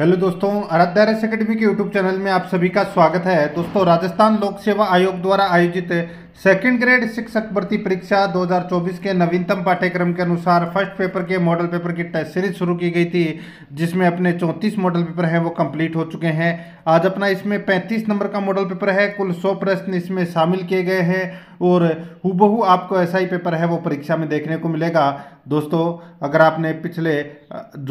hello दोस्तों Aaradhya academy के YouTube channel में आप सभी का स्वागत है दोस्तों राजस्थान लोक सेवा आयोग द्वारा आयोजित सेकेंड ग्रेड शिक्षक भर्ती परीक्षा 2024 के नवीनतम पाठ्यक्रम के अनुसार फर्स्ट पेपर के मॉडल पेपर की टेस्ट सीरीज शुरू की गई थी जिसमें अपने 34 मॉडल पेपर हैं वो कंप्लीट हो चुके हैं आज अपना इसमें 35 नंबर का मॉडल पेपर है कुल 100 प्रश्न इसमें शामिल किए गए हैं और हुबहू आपको ऐसा ही पेपर है वो परीक्षा में देखने को मिलेगा दोस्तों अगर आपने पिछले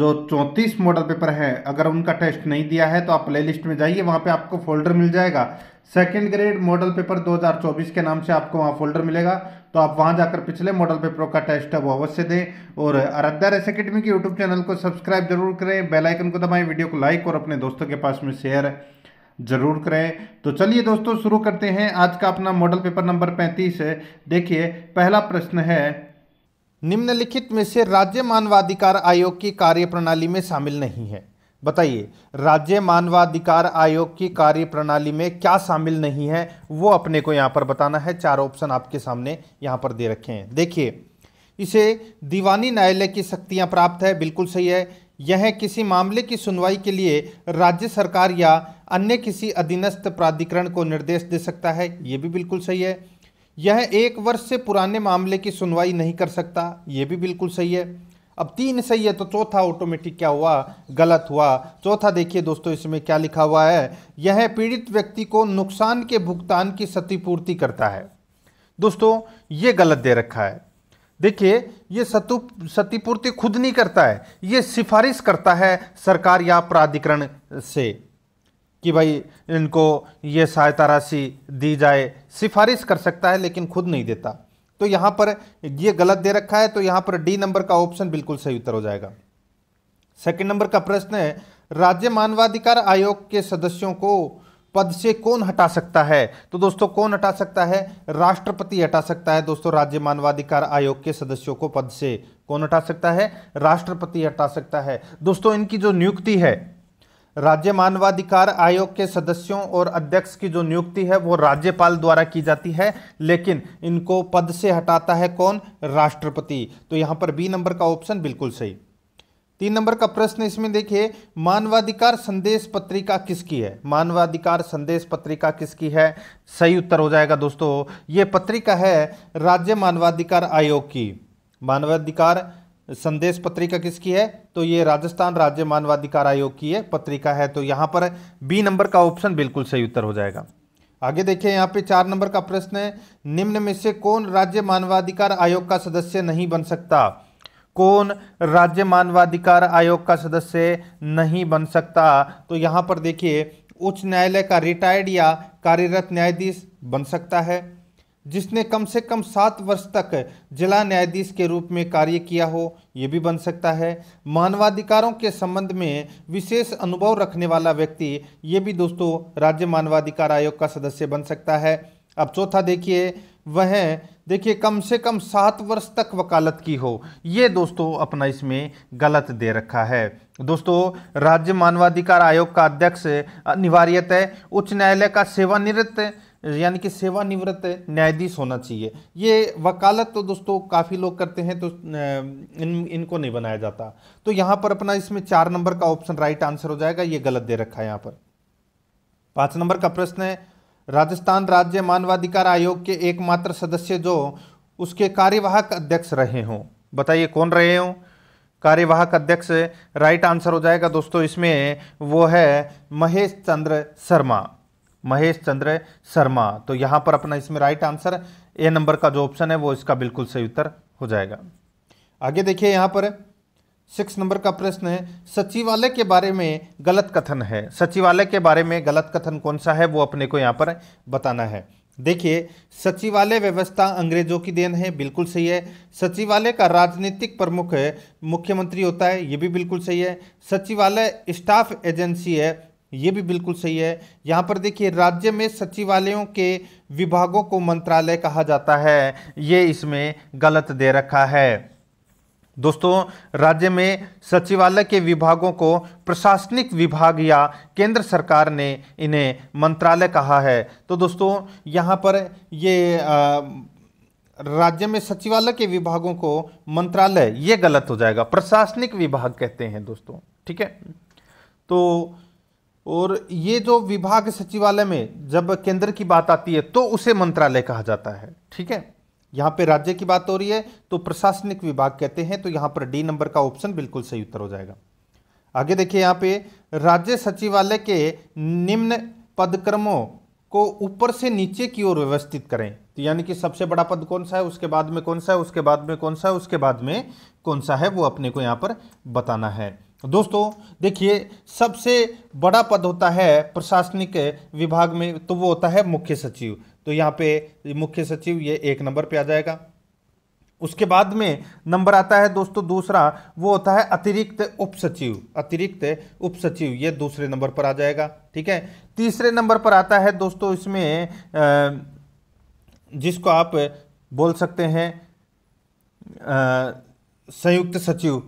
जो चौंतीस मॉडल पेपर हैं अगर उनका टेस्ट नहीं दिया है तो आप प्ले में जाइए वहाँ पर आपको फोल्डर मिल जाएगा सेकेंड ग्रेड मॉडल पेपर 2024 के नाम से आपको वहाँ फोल्डर मिलेगा तो आप वहाँ जाकर पिछले मॉडल पेपरों का टेस्ट है वो अवश्य दें और अरद्दा रेस अकेडमी के यूट्यूब चैनल को सब्सक्राइब जरूर करें बेल आइकन को दबाएं वीडियो को लाइक और अपने दोस्तों के पास में शेयर जरूर करें तो चलिए दोस्तों शुरू करते हैं आज का अपना मॉडल पेपर नंबर पैंतीस देखिए पहला प्रश्न है निम्नलिखित में से राज्य मानवाधिकार आयोग की कार्यप्रणाली में शामिल नहीं है बताइए राज्य मानवाधिकार आयोग की कार्य प्रणाली में क्या शामिल नहीं है वो अपने को यहाँ पर बताना है चार ऑप्शन आपके सामने यहाँ पर दे रखे हैं देखिए इसे दीवानी न्यायालय की शक्तियाँ प्राप्त है बिल्कुल सही है यह किसी मामले की सुनवाई के लिए राज्य सरकार या अन्य किसी अधीनस्थ प्राधिकरण को निर्देश दे सकता है ये भी बिल्कुल सही है यह एक वर्ष से पुराने मामले की सुनवाई नहीं कर सकता ये भी बिल्कुल सही है अब तीन सही है तो चौथा ऑटोमेटिक क्या हुआ गलत हुआ चौथा देखिए दोस्तों इसमें क्या लिखा हुआ है यह पीड़ित व्यक्ति को नुकसान के भुगतान की क्षतिपूर्ति करता है दोस्तों ये गलत दे रखा है देखिए ये सतु क्षतिपूर्ति खुद नहीं करता है ये सिफारिश करता है सरकार या प्राधिकरण से कि भाई इनको ये सहायता राशि दी जाए सिफारिश कर सकता है लेकिन खुद नहीं देता तो यहां पर ये गलत दे रखा है तो यहां पर डी नंबर का ऑप्शन बिल्कुल सही उत्तर हो जाएगा सेकंड नंबर का प्रश्न है राज्य मानवाधिकार आयोग के सदस्यों को पद से कौन हटा सकता है तो दोस्तों कौन हटा सकता है राष्ट्रपति हटा सकता है दोस्तों राज्य मानवाधिकार आयोग के सदस्यों को पद से कौन हटा सकता है राष्ट्रपति हटा सकता है दोस्तों इनकी जो नियुक्ति है राज्य मानवाधिकार आयोग के सदस्यों और अध्यक्ष की जो नियुक्ति है वो राज्यपाल द्वारा की जाती है लेकिन इनको पद से हटाता है कौन राष्ट्रपति तो यहाँ पर बी नंबर का ऑप्शन बिल्कुल सही तीन नंबर का प्रश्न इसमें देखिए मानवाधिकार संदेश पत्रिका किसकी है मानवाधिकार संदेश पत्रिका किसकी है सही उत्तर हो जाएगा दोस्तों ये पत्रिका है राज्य मानवाधिकार आयोग की मानवाधिकार संदेश पत्रिका किसकी है तो ये राजस्थान राज्य मानवाधिकार आयोग की है पत्रिका है तो यहाँ पर बी नंबर का ऑप्शन बिल्कुल सही उत्तर हो जाएगा आगे देखिए यहाँ पे चार नंबर का प्रश्न है निम्न में से कौन राज्य मानवाधिकार आयोग का सदस्य नहीं बन सकता कौन राज्य मानवाधिकार आयोग का सदस्य नहीं बन सकता तो यहाँ पर देखिए उच्च न्यायालय का रिटायर्ड या कार्यरत न्यायाधीश बन सकता है जिसने कम से कम सात वर्ष तक जिला न्यायाधीश के रूप में कार्य किया हो ये भी बन सकता है मानवाधिकारों के संबंध में विशेष अनुभव रखने वाला व्यक्ति ये भी दोस्तों राज्य मानवाधिकार आयोग का सदस्य बन सकता है अब चौथा देखिए वह देखिए कम से कम सात वर्ष तक वकालत की हो ये दोस्तों अपना इसमें गलत दे रखा है दोस्तों राज्य मानवाधिकार आयोग का अध्यक्ष अनिवार्यतः उच्च न्यायालय का सेवानिवृत्त यानी कि सेवानिवृत्त न्यायाधीश होना चाहिए ये वकालत तो दोस्तों काफ़ी लोग करते हैं तो इन इनको नहीं बनाया जाता तो यहाँ पर अपना इसमें चार नंबर का ऑप्शन राइट आंसर हो जाएगा ये गलत दे रखा है यहाँ पर पाँच नंबर का प्रश्न है राजस्थान राज्य मानवाधिकार आयोग के एकमात्र सदस्य जो उसके कार्यवाहक अध्यक्ष रहे हों बताइए कौन रहे हों कार्यवाहक अध्यक्ष राइट आंसर हो जाएगा दोस्तों इसमें वो है महेश चंद्र शर्मा महेश चंद्र शर्मा तो यहाँ पर अपना इसमें राइट आंसर ए नंबर का जो ऑप्शन है वो इसका बिल्कुल सही उत्तर हो जाएगा आगे देखिए यहाँ पर सिक्स नंबर का प्रश्न है सचिवालय के बारे में गलत कथन है सचिवालय के बारे में गलत कथन कौन सा है वो अपने को यहाँ पर बताना है देखिए सचिवालय व्यवस्था अंग्रेजों की देन है बिल्कुल सही है सचिवालय का राजनीतिक प्रमुख मुख्यमंत्री होता है ये भी बिल्कुल सही है सचिवालय स्टाफ एजेंसी है ये भी बिल्कुल सही है यहाँ पर देखिए राज्य में सचिवालयों के विभागों को मंत्रालय कहा जाता है ये इसमें गलत दे रखा है दोस्तों राज्य में सचिवालय के विभागों को प्रशासनिक विभाग या केंद्र सरकार ने इन्हें मंत्रालय कहा है तो दोस्तों यहाँ पर ये आ, राज्य में सचिवालय के विभागों को मंत्रालय ये गलत हो जाएगा प्रशासनिक विभाग कहते हैं दोस्तों ठीक है तो और ये जो विभाग सचिवालय में जब केंद्र की बात आती है तो उसे मंत्रालय कहा जाता है ठीक है यहाँ पे राज्य की बात हो रही है तो प्रशासनिक विभाग कहते हैं तो यहाँ पर डी नंबर का ऑप्शन बिल्कुल सही उत्तर हो जाएगा आगे देखिए यहाँ पे राज्य सचिवालय के निम्न पदक्रमों को ऊपर से नीचे की ओर व्यवस्थित करें तो यानी कि सबसे बड़ा पद कौन सा है उसके बाद में कौन सा है उसके बाद में कौन सा है उसके बाद में कौन सा है वो अपने को यहाँ पर बताना है दोस्तों देखिए सबसे बड़ा पद होता है प्रशासनिक विभाग में तो वो होता है मुख्य सचिव तो यहाँ पे मुख्य सचिव ये एक नंबर पे आ जाएगा उसके बाद में नंबर आता है दोस्तों दूसरा वो होता है अतिरिक्त उप सचिव अतिरिक्त उप सचिव ये दूसरे नंबर पर आ जाएगा ठीक है तीसरे नंबर पर आता है दोस्तों इसमें जिसको आप बोल सकते हैं संयुक्त सचिव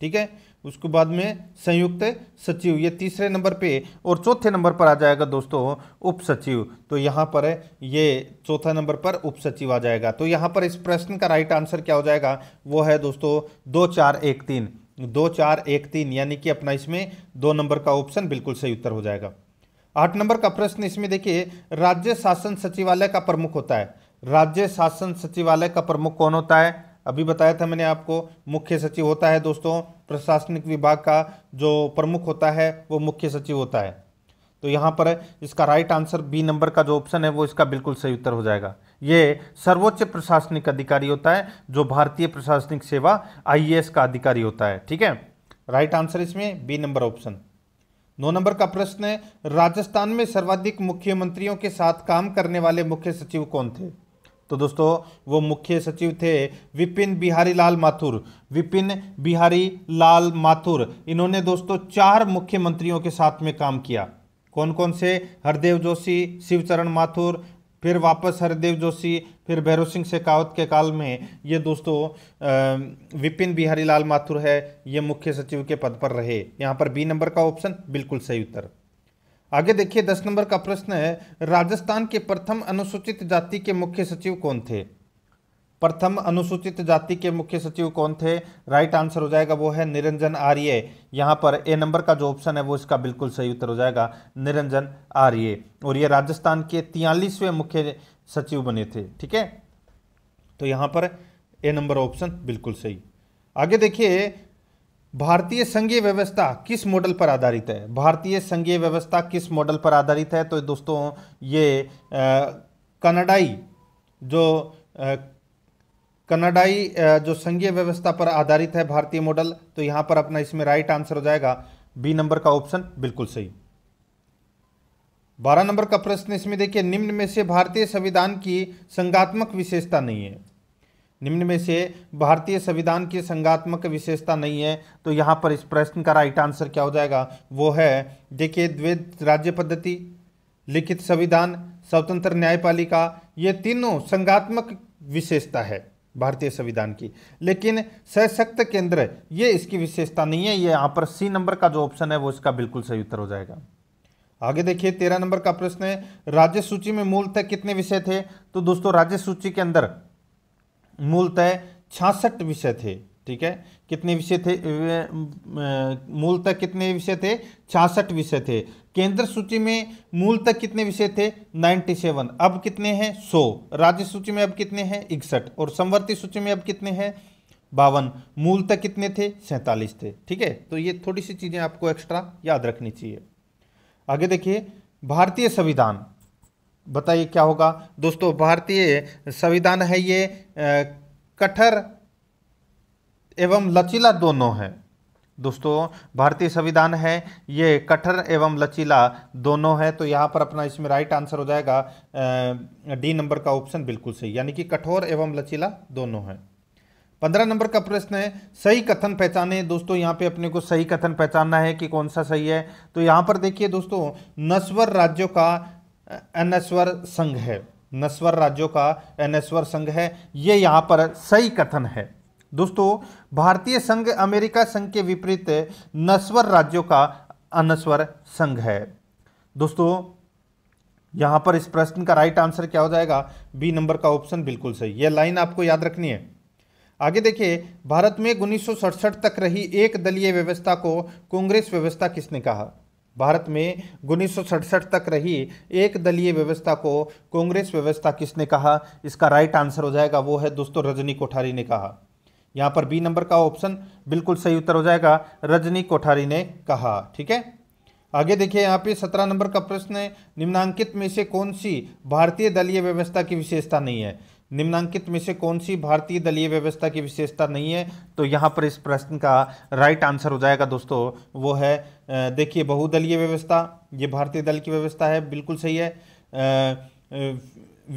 ठीक है उसके बाद में संयुक्त सचिव ये तीसरे नंबर पे और चौथे नंबर पर आ जाएगा दोस्तों उप सचिव तो यहाँ पर ये चौथा नंबर पर उप सचिव आ जाएगा तो यहाँ पर इस प्रश्न का राइट आंसर क्या हो जाएगा वो है दोस्तों दो चार एक तीन दो चार एक तीन यानी कि अपना इसमें दो नंबर का ऑप्शन बिल्कुल सही उत्तर हो जाएगा आठ नंबर का प्रश्न इसमें देखिए राज्य शासन सचिवालय का प्रमुख होता है राज्य शासन सचिवालय का प्रमुख कौन होता है अभी बताया था मैंने आपको मुख्य सचिव होता है दोस्तों प्रशासनिक विभाग का जो प्रमुख होता है वो मुख्य सचिव होता है तो यहाँ पर इसका राइट आंसर बी नंबर का जो ऑप्शन है वो इसका बिल्कुल सही उत्तर हो जाएगा ये सर्वोच्च प्रशासनिक अधिकारी होता है जो भारतीय प्रशासनिक सेवा आईएएस का अधिकारी होता है ठीक है राइट आंसर इसमें बी नंबर ऑप्शन नौ नंबर का प्रश्न है राजस्थान में सर्वाधिक मुख्यमंत्रियों के साथ काम करने वाले मुख्य सचिव कौन थे तो दोस्तों वो मुख्य सचिव थे विपिन बिहारी लाल माथुर विपिन बिहारी लाल माथुर इन्होंने दोस्तों चार मुख्यमंत्रियों के साथ में काम किया कौन कौन से हरदेव जोशी शिवचरण माथुर फिर वापस हरदेव जोशी फिर भैरव सिंह शेखावत के काल में ये दोस्तों विपिन बिहारी लाल माथुर है ये मुख्य सचिव के पद पर रहे यहाँ पर बी नंबर का ऑप्शन बिल्कुल सही उत्तर आगे देखिए दस नंबर का प्रश्न है राजस्थान के प्रथम अनुसूचित जाति के मुख्य सचिव कौन थे प्रथम अनुसूचित जाति के मुख्य सचिव कौन थे राइट आंसर हो जाएगा वो है निरंजन आर्य यहाँ पर ए नंबर का जो ऑप्शन है वो इसका बिल्कुल सही उत्तर हो जाएगा निरंजन आर्य और ये राजस्थान के तियालीसवें मुख्य सचिव बने थे ठीक है तो यहाँ पर ए नंबर ऑप्शन बिल्कुल सही आगे देखिए भारतीय संघीय व्यवस्था किस मॉडल पर आधारित है भारतीय संघीय व्यवस्था किस मॉडल पर आधारित है तो दोस्तों ये कनाडाई जो कनाडाई जो संघीय व्यवस्था पर आधारित है भारतीय मॉडल तो यहां पर अपना इसमें राइट आंसर हो जाएगा बी नंबर का ऑप्शन बिल्कुल सही बारह नंबर का प्रश्न इसमें देखिए निम्न में से भारतीय संविधान की संगात्मक विशेषता नहीं है निम्न में से भारतीय संविधान की संगात्मक विशेषता नहीं है तो यहाँ पर इस प्रश्न का राइट आंसर क्या हो जाएगा वो है देखिए द्वैत राज्य पद्धति लिखित संविधान स्वतंत्र न्यायपालिका ये तीनों संगात्मक विशेषता है भारतीय संविधान की लेकिन सशक्त केंद्र ये इसकी विशेषता नहीं है ये यहाँ पर सी नंबर का जो ऑप्शन है वो इसका बिल्कुल सही उत्तर हो जाएगा आगे देखिए तेरह नंबर का प्रश्न है राज्य सूची में मूलतः कितने विषय थे तो दोस्तों राज्य सूची के अंदर मूलतः छियासठ विषय थे ठीक है कितने विषय थे मूलतः कितने विषय थे छियासठ विषय थे केंद्र सूची में मूलतः कितने विषय थे 97 अब कितने हैं 100 राज्य सूची में अब कितने हैं इकसठ और समवर्ती सूची में अब कितने हैं बावन मूलतः कितने थे सैंतालीस थे ठीक है तो ये थोड़ी सी चीज़ें आपको एक्स्ट्रा याद रखनी चाहिए आगे देखिए भारतीय संविधान बताइए क्या होगा दोस्तों भारतीय संविधान है ये कठर एवं लचीला दोनों है दोस्तों भारतीय संविधान है ये कठर एवं लचीला दोनों है तो यहाँ पर अपना इसमें राइट आंसर हो जाएगा डी नंबर का ऑप्शन बिल्कुल सही यानी कि कठोर एवं लचीला दोनों है पंद्रह नंबर का प्रश्न है सही कथन पहचाने दोस्तों यहाँ पे अपने को सही कथन पहचानना है कि कौन सा सही है तो यहाँ पर देखिए दोस्तों नस्वर राज्यों का अनस्वर संघ है नस्वर राज्यों का अनस्वर संघ है ये यहाँ पर सही कथन है दोस्तों भारतीय संघ अमेरिका संघ के विपरीत नस्वर राज्यों का अनस्वर संघ है दोस्तों यहाँ पर इस प्रश्न का राइट आंसर क्या हो जाएगा बी नंबर का ऑप्शन बिल्कुल सही यह लाइन आपको याद रखनी है आगे देखिए भारत में उन्नीस तक रही एक दलीय व्यवस्था को कांग्रेस व्यवस्था किसने कहा भारत में उन्नीस तक रही एक दलीय व्यवस्था को कांग्रेस व्यवस्था किसने कहा इसका राइट आंसर हो जाएगा वो है दोस्तों रजनी कोठारी ने कहा यहां पर बी नंबर का ऑप्शन बिल्कुल सही उत्तर हो जाएगा रजनी कोठारी ने कहा ठीक है आगे देखिए यहाँ पे सत्रह नंबर का प्रश्न है निम्नांकित में से कौन सी भारतीय दलीय व्यवस्था की विशेषता नहीं है निम्नांकित में से कौन सी भारतीय दलीय व्यवस्था की विशेषता नहीं है तो यहाँ पर इस प्रश्न का राइट आंसर हो जाएगा दोस्तों वो है देखिए बहुदलीय व्यवस्था ये भारतीय दल की व्यवस्था है बिल्कुल सही है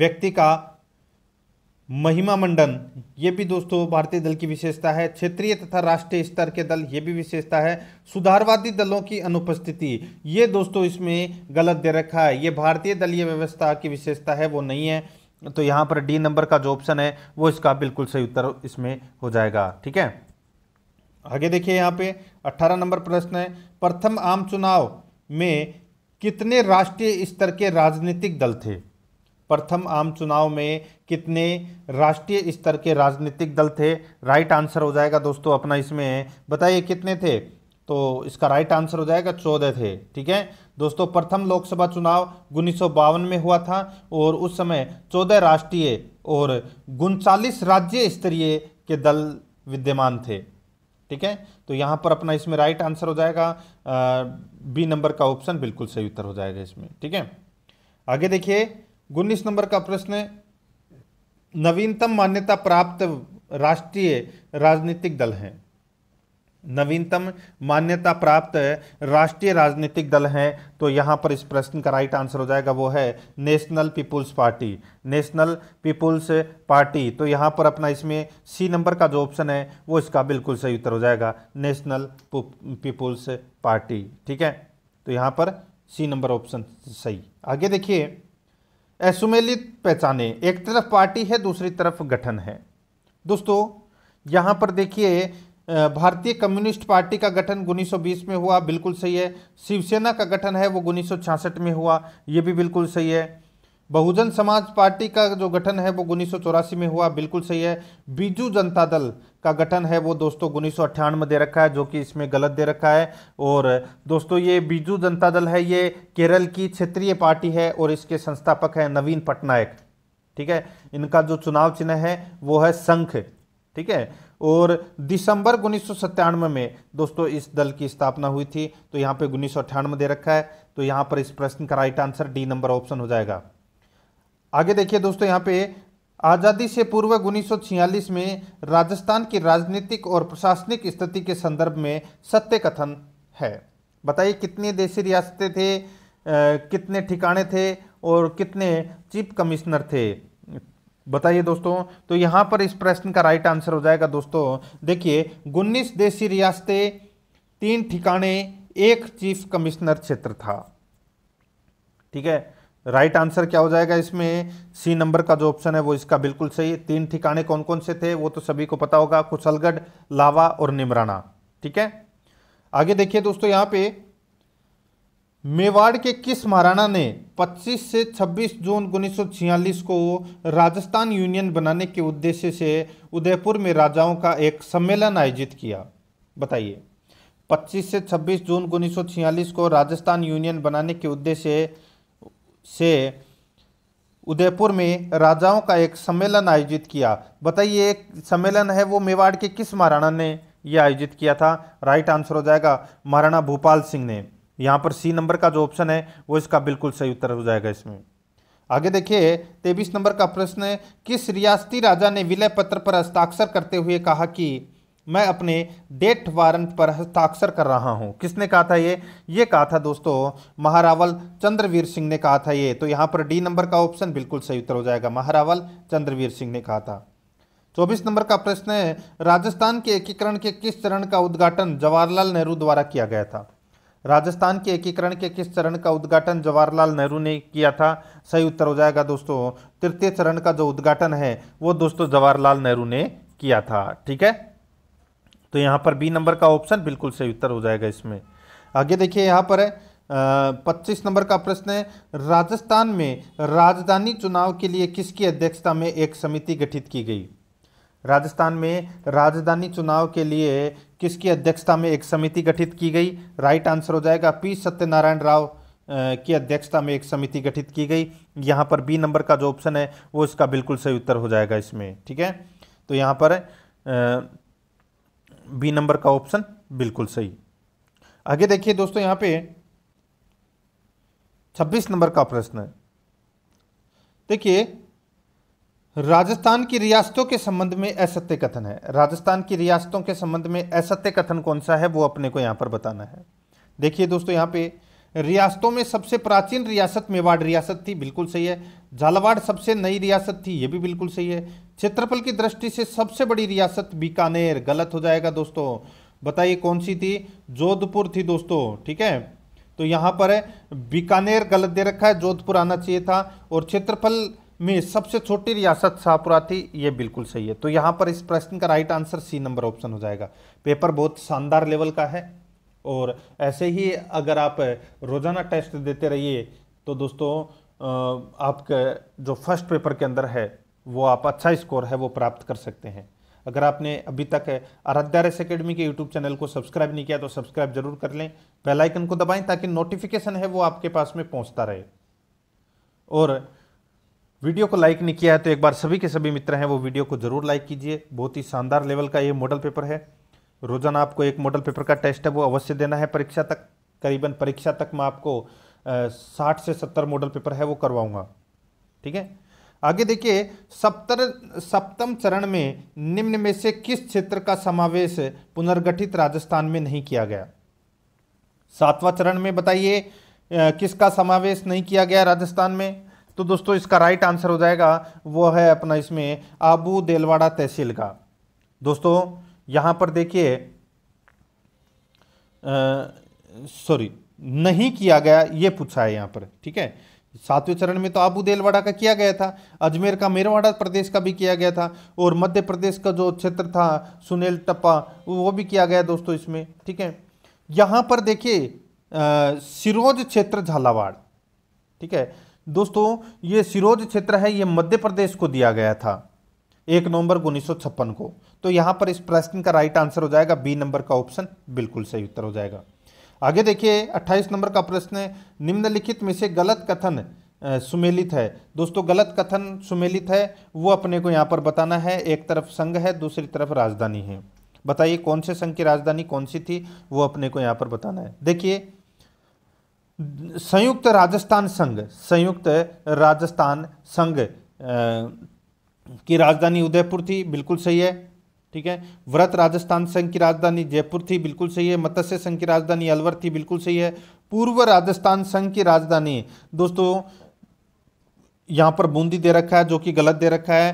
व्यक्ति का महिमा मंडन ये भी दोस्तों भारतीय दल की विशेषता है क्षेत्रीय तथा राष्ट्रीय स्तर के दल ये भी विशेषता है सुधारवादी दलों की अनुपस्थिति ये दोस्तों इसमें गलत दे रखा है ये भारतीय दलीय व्यवस्था की विशेषता है वो नहीं है तो यहाँ पर डी नंबर का जो ऑप्शन है वो इसका बिल्कुल सही उत्तर इसमें हो जाएगा ठीक है आगे देखिए यहाँ पे 18 नंबर प्रश्न है प्रथम आम चुनाव में कितने राष्ट्रीय स्तर के राजनीतिक दल थे प्रथम आम चुनाव में कितने राष्ट्रीय स्तर के राजनीतिक दल थे राइट आंसर हो जाएगा दोस्तों अपना इसमें बताइए कितने थे तो इसका राइट आंसर हो जाएगा चौदह थे ठीक है दोस्तों प्रथम लोकसभा चुनाव उन्नीस में हुआ था और उस समय चौदह राष्ट्रीय और उनचालीस राज्य स्तरीय के दल विद्यमान थे ठीक है तो यहाँ पर अपना इसमें राइट आंसर हो जाएगा बी नंबर का ऑप्शन बिल्कुल सही उत्तर हो जाएगा इसमें ठीक है आगे देखिए उन्नीस नंबर का प्रश्न नवीनतम मान्यता प्राप्त राष्ट्रीय राजनीतिक दल हैं नवीनतम मान्यता प्राप्त राष्ट्रीय राजनीतिक दल हैं तो यहाँ पर इस प्रश्न का राइट आंसर हो जाएगा वो है National People's Party National People's Party तो यहाँ पर अपना इसमें सी नंबर का जो ऑप्शन है वो इसका बिल्कुल सही उत्तर हो जाएगा नेशनल पीपुल्स पार्टी ठीक है तो यहाँ पर सी नंबर ऑप्शन सही आगे देखिए असुमेलित पहचाने एक तरफ पार्टी है दूसरी तरफ गठन है दोस्तों यहाँ पर देखिए भारतीय कम्युनिस्ट पार्टी का गठन 1920 में हुआ बिल्कुल सही है शिवसेना का गठन है वो उन्नीस में हुआ ये भी बिल्कुल सही है बहुजन समाज पार्टी का जो गठन है वो उन्नीस में हुआ बिल्कुल सही है बीजू जनता दल का गठन है वो दोस्तों उन्नीस में दे रखा है जो कि इसमें गलत दे रखा है और दोस्तों ये बीजू जनता दल है ये केरल की क्षेत्रीय पार्टी है और इसके संस्थापक है नवीन पटनायक ठीक है इनका जो चुनाव चिन्ह है वो है संख ठीक है और दिसंबर उन्नीस में दोस्तों इस दल की स्थापना हुई थी तो यहाँ पे उन्नीस दे रखा है तो यहाँ पर इस प्रश्न का right answer D number option हो जाएगा आगे देखिए दोस्तों यहाँ पे आज़ादी से पूर्व उन्नीस में राजस्थान की राजनीतिक और प्रशासनिक स्थिति के संदर्भ में सत्य कथन है बताइए कितने देशी रियासतें थे आ, कितने ठिकाने थे और कितने चीफ कमिश्नर थे बताइए दोस्तों तो यहां पर इस प्रश्न का राइट आंसर हो जाएगा दोस्तों देखिए उन्नीस देशी रियासतें तीन ठिकाने एक चीफ कमिश्नर क्षेत्र था ठीक है राइट आंसर क्या हो जाएगा इसमें सी नंबर का जो ऑप्शन है वो इसका बिल्कुल सही तीन ठिकाने कौन कौन से थे वो तो सभी को पता होगा कुशलगढ़ लावा और निमराना ठीक है आगे देखिए दोस्तों यहां पे मेवाड़ के किस महाराणा ने 25 से 26 जून उन्नीस को राजस्थान यूनियन बनाने के उद्देश्य से उदयपुर में राजाओं का एक सम्मेलन आयोजित किया बताइए 25 से 26 जून उन्नीस को राजस्थान यूनियन बनाने के उद्देश्य से उदयपुर में राजाओं का एक सम्मेलन आयोजित किया बताइए एक सम्मेलन है वो मेवाड़ के किस महाराणा ने यह आयोजित किया था राइट आंसर हो जाएगा महाराणा भोपाल सिंह ने यहाँ पर सी नंबर का जो ऑप्शन है वो इसका बिल्कुल सही उत्तर हो जाएगा इसमें आगे देखिए तेईस नंबर का प्रश्न है किस रियासती राजा ने विलय पत्र पर हस्ताक्षर करते हुए कहा कि मैं अपने डेट वारंट पर हस्ताक्षर कर रहा हूं किसने कहा था ये ये कहा था दोस्तों महारावल चंद्रवीर सिंह ने कहा था ये तो यहाँ पर डी नंबर का ऑप्शन बिल्कुल सही उत्तर हो जाएगा महारावल चंद्रवीर सिंह ने कहा था चौबीस नंबर का प्रश्न है राजस्थान के एकीकरण के किस चरण का उद्घाटन जवाहरलाल नेहरू द्वारा किया गया था राजस्थान के एकीकरण के किस चरण का उद्घाटन जवाहरलाल नेहरू ने किया था सही उत्तर हो जाएगा दोस्तों तृतीय चरण का जो उद्घाटन है वो दोस्तों जवाहरलाल नेहरू ने किया था ठीक है तो यहाँ पर बी नंबर का ऑप्शन बिल्कुल सही उत्तर हो जाएगा इसमें आगे देखिए यहाँ पर है पच्चीस नंबर का प्रश्न है राजस्थान में राजधानी चुनाव के लिए किसकी अध्यक्षता में एक समिति गठित की गई राजस्थान में राजधानी चुनाव के लिए किसकी अध्यक्षता में एक समिति गठित की गई राइट आंसर हो जाएगा पी सत्यनारायण राव की अध्यक्षता में एक समिति गठित की गई यहाँ पर बी नंबर का जो ऑप्शन है वो इसका बिल्कुल सही उत्तर हो जाएगा इसमें ठीक है तो यहाँ पर बी नंबर का ऑप्शन बिल्कुल सही आगे देखिए दोस्तों यहाँ पे 26 नंबर का प्रश्न देखिए राजस्थान की रियासतों के संबंध में असत्य कथन है राजस्थान की रियासतों के संबंध में असत्य कथन कौन सा है वो अपने को यहाँ पर बताना है देखिए दोस्तों यहाँ पे रियासतों में सबसे प्राचीन रियासत मेवाड़ रियासत थी बिल्कुल सही है झालावाड़ सबसे नई रियासत थी ये भी बिल्कुल सही है क्षेत्रफल की दृष्टि से सबसे बड़ी रियासत बीकानेर गलत हो जाएगा दोस्तों बताइए कौन सी थी जोधपुर थी दोस्तों ठीक है तो यहाँ पर बीकानेर गलत दे रखा है जोधपुर आना चाहिए था और क्षेत्रफल में सबसे छोटी रियासत शाहपुरा थी ये बिल्कुल सही है तो यहाँ पर इस प्रश्न का right answer C number option हो जाएगा पेपर बहुत शानदार लेवल का है और ऐसे ही अगर आप रोज़ाना टेस्ट देते रहिए तो दोस्तों आपके जो फर्स्ट पेपर के अंदर है वो आप अच्छा स्कोर है वो प्राप्त कर सकते हैं अगर आपने अभी तक आराध्या रेस अकेडमी के यूट्यूब चैनल को सब्सक्राइब नहीं किया तो सब्सक्राइब जरूर कर लें बेल आइकन को दबाएं ताकि नोटिफिकेशन है वो आपके पास में पहुंचता रहे और वीडियो को लाइक नहीं किया है तो एक बार सभी के सभी मित्र हैं वो वीडियो को जरूर लाइक कीजिए बहुत ही शानदार लेवल का ये मॉडल पेपर है रोजाना आपको एक मॉडल पेपर का टेस्ट है वो अवश्य देना है परीक्षा तक करीबन परीक्षा तक मैं आपको साठ से सत्तर मॉडल पेपर है वो करवाऊंगा ठीक है आगे देखिए सप्तर सप्तम चरण में निम्न में से किस क्षेत्र का समावेश पुनर्गठित राजस्थान में नहीं किया गया सातवां चरण में बताइए किसका समावेश नहीं किया गया राजस्थान में तो दोस्तों इसका राइट आंसर हो जाएगा वो है अपना इसमें आबू देलवाड़ा तहसील का दोस्तों यहां पर देखिए सॉरी नहीं किया गया ये पूछा है यहां पर ठीक है सातवें चरण में तो आबू देलवाड़ा का किया गया था अजमेर का मेरवाड़ा प्रदेश का भी किया गया था और मध्य प्रदेश का जो क्षेत्र था सुनेल टप्पा वो भी किया गया दोस्तों इसमें ठीक है यहां पर देखिए सिरोज क्षेत्र झालावाड़ ठीक है दोस्तों ये सिरोज क्षेत्र है ये मध्य प्रदेश को दिया गया था एक नवंबर उन्नीस को तो यहां पर इस प्रश्न का राइट आंसर हो जाएगा बी नंबर का ऑप्शन बिल्कुल सही उत्तर हो जाएगा आगे देखिए 28 नंबर का प्रश्न निम्नलिखित में से गलत कथन सुमेलित है दोस्तों गलत कथन सुमेलित है वो अपने को यहाँ पर बताना है एक तरफ संघ है दूसरी तरफ राजधानी है बताइए कौन से संघ की राजधानी कौन सी थी वो अपने को यहाँ पर बताना है देखिए संयुक्त राजस्थान संघ संयुक्त राजस्थान संघ की राजधानी उदयपुर थी बिल्कुल सही है ठीक है व्रत राजस्थान संघ की राजधानी जयपुर थी बिल्कुल सही है मत्स्य संघ की राजधानी अलवर थी बिल्कुल सही है पूर्व राजस्थान संघ की राजधानी दोस्तों यहां पर बूंदी दे रखा है जो कि गलत दे रखा है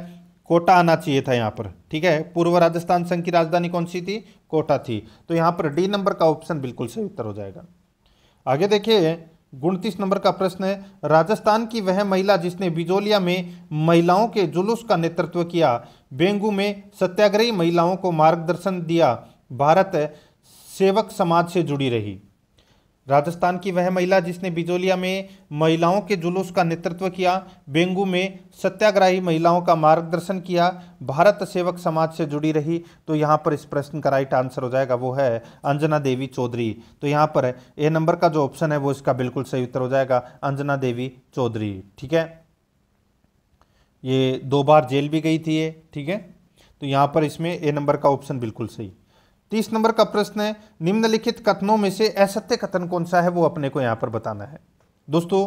कोटा आना चाहिए था यहाँ पर ठीक है पूर्व राजस्थान संघ की राजधानी कौन सी थी कोटा थी तो यहाँ पर डी नंबर का ऑप्शन बिल्कुल सही उत्तर हो जाएगा आगे देखिए उनतीस नंबर का प्रश्न है राजस्थान की वह महिला जिसने बिजोलिया में महिलाओं के जुलूस का नेतृत्व किया बेंगू में सत्याग्रही महिलाओं को मार्गदर्शन दिया भारत सेवक समाज से जुड़ी रही राजस्थान की वह महिला जिसने बिजोलिया में महिलाओं के जुलूस का नेतृत्व किया बेंगू में सत्याग्रही महिलाओं का मार्गदर्शन किया भारत सेवक समाज से जुड़ी रही तो यहाँ पर इस प्रश्न का राइट आंसर हो जाएगा वो है अंजना देवी चौधरी तो यहाँ पर ए नंबर का जो ऑप्शन है वो इसका बिल्कुल सही उत्तर हो जाएगा अंजना देवी चौधरी ठीक है ये दो बार जेल भी गई थी ये ठीक है तो यहाँ पर इसमें ए नंबर का ऑप्शन बिल्कुल सही तीस नंबर का प्रश्न है निम्नलिखित कथनों में से असत्य कथन कौन सा है वो अपने को यहां पर बताना है दोस्तों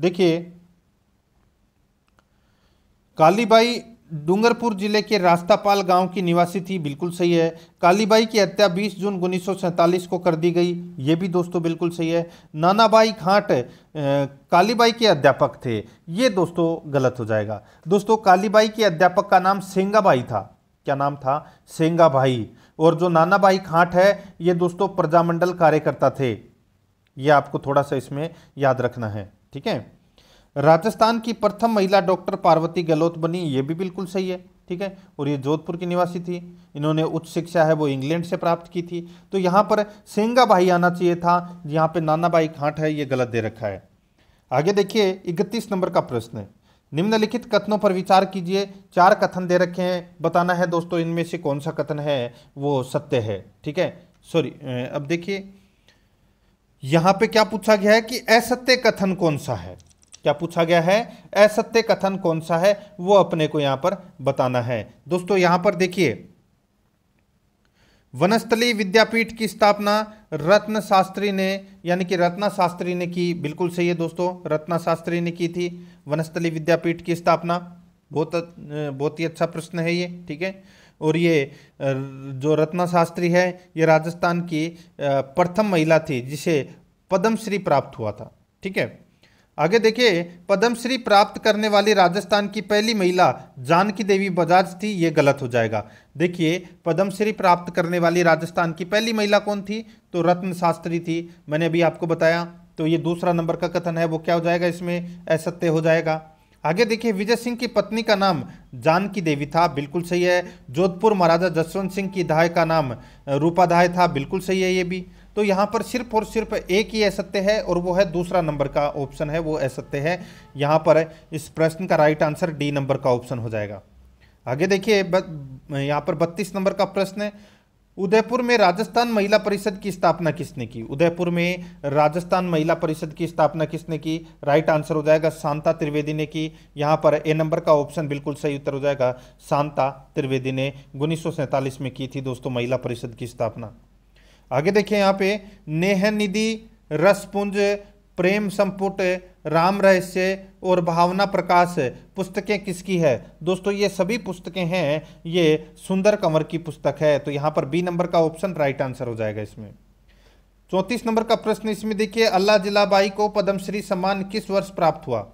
देखिए कालीबाई डूंगरपुर जिले के रास्तापाल गांव की निवासी थी बिल्कुल सही है कालीबाई की हत्या 20 जून उन्नीस को कर दी गई ये भी दोस्तों बिल्कुल सही है नानाबाई खाट कालीबाई के अध्यापक थे ये दोस्तों गलत हो जाएगा दोस्तों कालीबाई के अध्यापक का नाम सेंगाबाई था क्या नाम था सेंगाबाई भाई और जो नाना भाई खाट है ये दोस्तों प्रजामंडल कार्यकर्ता थे ये आपको थोड़ा सा इसमें याद रखना है ठीक है राजस्थान की प्रथम महिला डॉक्टर पार्वती गहलोत बनी ये भी बिल्कुल सही है ठीक है और ये जोधपुर की निवासी थी इन्होंने उच्च शिक्षा है वो इंग्लैंड से प्राप्त की थी तो यहाँ पर सेंगा भाई आना चाहिए था यहाँ पे नाना भाई खाट है ये गलत दे रखा है आगे देखिए इकतीस नंबर का प्रश्न है निम्नलिखित कथनों पर विचार कीजिए चार कथन दे रखे हैं बताना है दोस्तों इनमें से कौन सा कथन है वो सत्य है ठीक है सॉरी अब देखिए यहां पे क्या पूछा गया है कि असत्य कथन कौन सा है क्या पूछा गया है असत्य कथन कौन सा है वो अपने को यहां पर बताना है दोस्तों यहां पर देखिए वनस्थली विद्यापीठ की स्थापना रत्न शास्त्री ने यानी कि रत्ना शास्त्री ने की बिल्कुल सही है दोस्तों रत्ना शास्त्री ने की थी वनस्थली विद्यापीठ की स्थापना बहुत बहुत ही अच्छा प्रश्न है ये ठीक है और ये जो रत्ना शास्त्री है ये राजस्थान की प्रथम महिला थी जिसे पद्मश्री प्राप्त हुआ था ठीक है आगे देखिए पद्मश्री प्राप्त करने वाली राजस्थान की पहली महिला जानकी देवी बजाज थी ये गलत हो जाएगा देखिए पद्मश्री प्राप्त करने वाली राजस्थान की पहली महिला कौन थी तो रत्न शास्त्री थी मैंने अभी आपको बताया तो ये दूसरा नंबर का कथन है वो क्या हो जाएगा इसमें असत्य हो जाएगा आगे देखिए विजय सिंह की पत्नी का नाम जानकी देवी था बिल्कुल सही है जोधपुर महाराजा जसवंत सिंह की दहाय का नाम रूपाधाय था बिल्कुल सही है ये भी तो यहाँ पर सिर्फ और सिर्फ एक ही असत्य है और वो है दूसरा नंबर का ऑप्शन है वो असत्य है यहाँ पर इस प्रश्न का राइट आंसर डी नंबर का ऑप्शन हो जाएगा आगे देखिए यहाँ पर बत्तीस नंबर का प्रश्न है उदयपुर में राजस्थान महिला परिषद की स्थापना किसने की उदयपुर में राजस्थान महिला परिषद की स्थापना किसने की राइट आंसर हो जाएगा शांता त्रिवेदी ने की यहाँ पर ए नंबर का ऑप्शन बिल्कुल सही उत्तर हो जाएगा शांता त्रिवेदी ने उन्नीस में की थी दोस्तों महिला परिषद की स्थापना आगे देखिए यहाँ पे नेह निधि रसपुंज प्रेम संपुट राम रहस्य और भावना प्रकाश पुस्तकें किसकी है दोस्तों ये सभी पुस्तकें हैं ये सुंदर कंवर की पुस्तक है तो यहाँ पर बी नंबर का ऑप्शन राइट आंसर हो जाएगा इसमें चौंतीस नंबर का प्रश्न इसमें देखिए अल्लाह जिलाबाई को पद्मश्री सम्मान किस वर्ष प्राप्त हुआ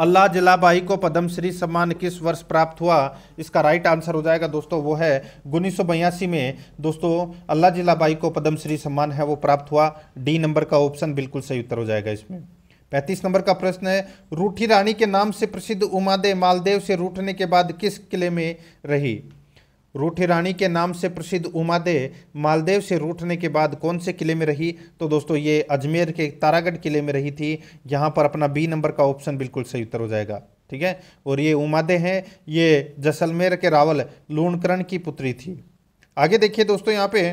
अल्लाह जिलाबाई को पद्मश्री सम्मान किस वर्ष प्राप्त हुआ इसका राइट आंसर हो जाएगा दोस्तों वो है उन्नीस में दोस्तों अल्लाह जिलाबाई को पद्मश्री सम्मान है वो प्राप्त हुआ डी नंबर का ऑप्शन बिल्कुल सही उत्तर हो जाएगा इसमें पैंतीस नंबर का प्रश्न है रूठी रानी के नाम से प्रसिद्ध उमादे मालदेव से रूठने के बाद किस किले में रही रूठी रानी के नाम से प्रसिद्ध दे मालदेव से रूठने के बाद कौन से किले में रही तो दोस्तों ये अजमेर के तारागढ़ किले में रही थी यहाँ पर अपना बी नंबर का ऑप्शन बिल्कुल सही उत्तर हो जाएगा ठीक है और ये उमादे हैं ये जैसलमेर के रावल लूणकरण की पुत्री थी आगे देखिए दोस्तों यहाँ पे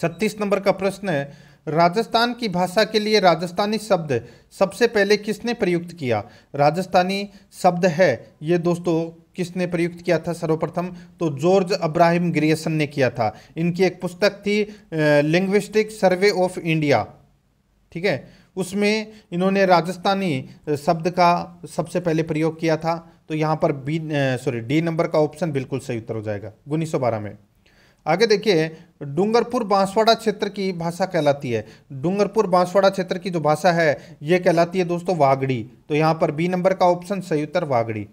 छत्तीस नंबर का प्रश्न है राजस्थान की भाषा के लिए राजस्थानी शब्द सबसे पहले किसने प्रयुक्त किया राजस्थानी शब्द है ये दोस्तों किसने प्रयुक्त किया था सर्वप्रथम तो जॉर्ज अब्राहिम ग्रियसन ने किया था इनकी एक पुस्तक थी लिंग्विस्टिक सर्वे ऑफ इंडिया ठीक है उसमें इन्होंने राजस्थानी शब्द का सबसे पहले प्रयोग किया था तो यहाँ पर बी सॉरी डी नंबर का ऑप्शन बिल्कुल सही उत्तर हो जाएगा उन्नीस में आगे देखिए डूंगरपुर बांसवाड़ा क्षेत्र की भाषा कहलाती है डूंगरपुर बांसवाड़ा क्षेत्र की जो भाषा है ये कहलाती है दोस्तों वागड़ी तो यहाँ पर बी नंबर का ऑप्शन सही उत्तर वागड़ी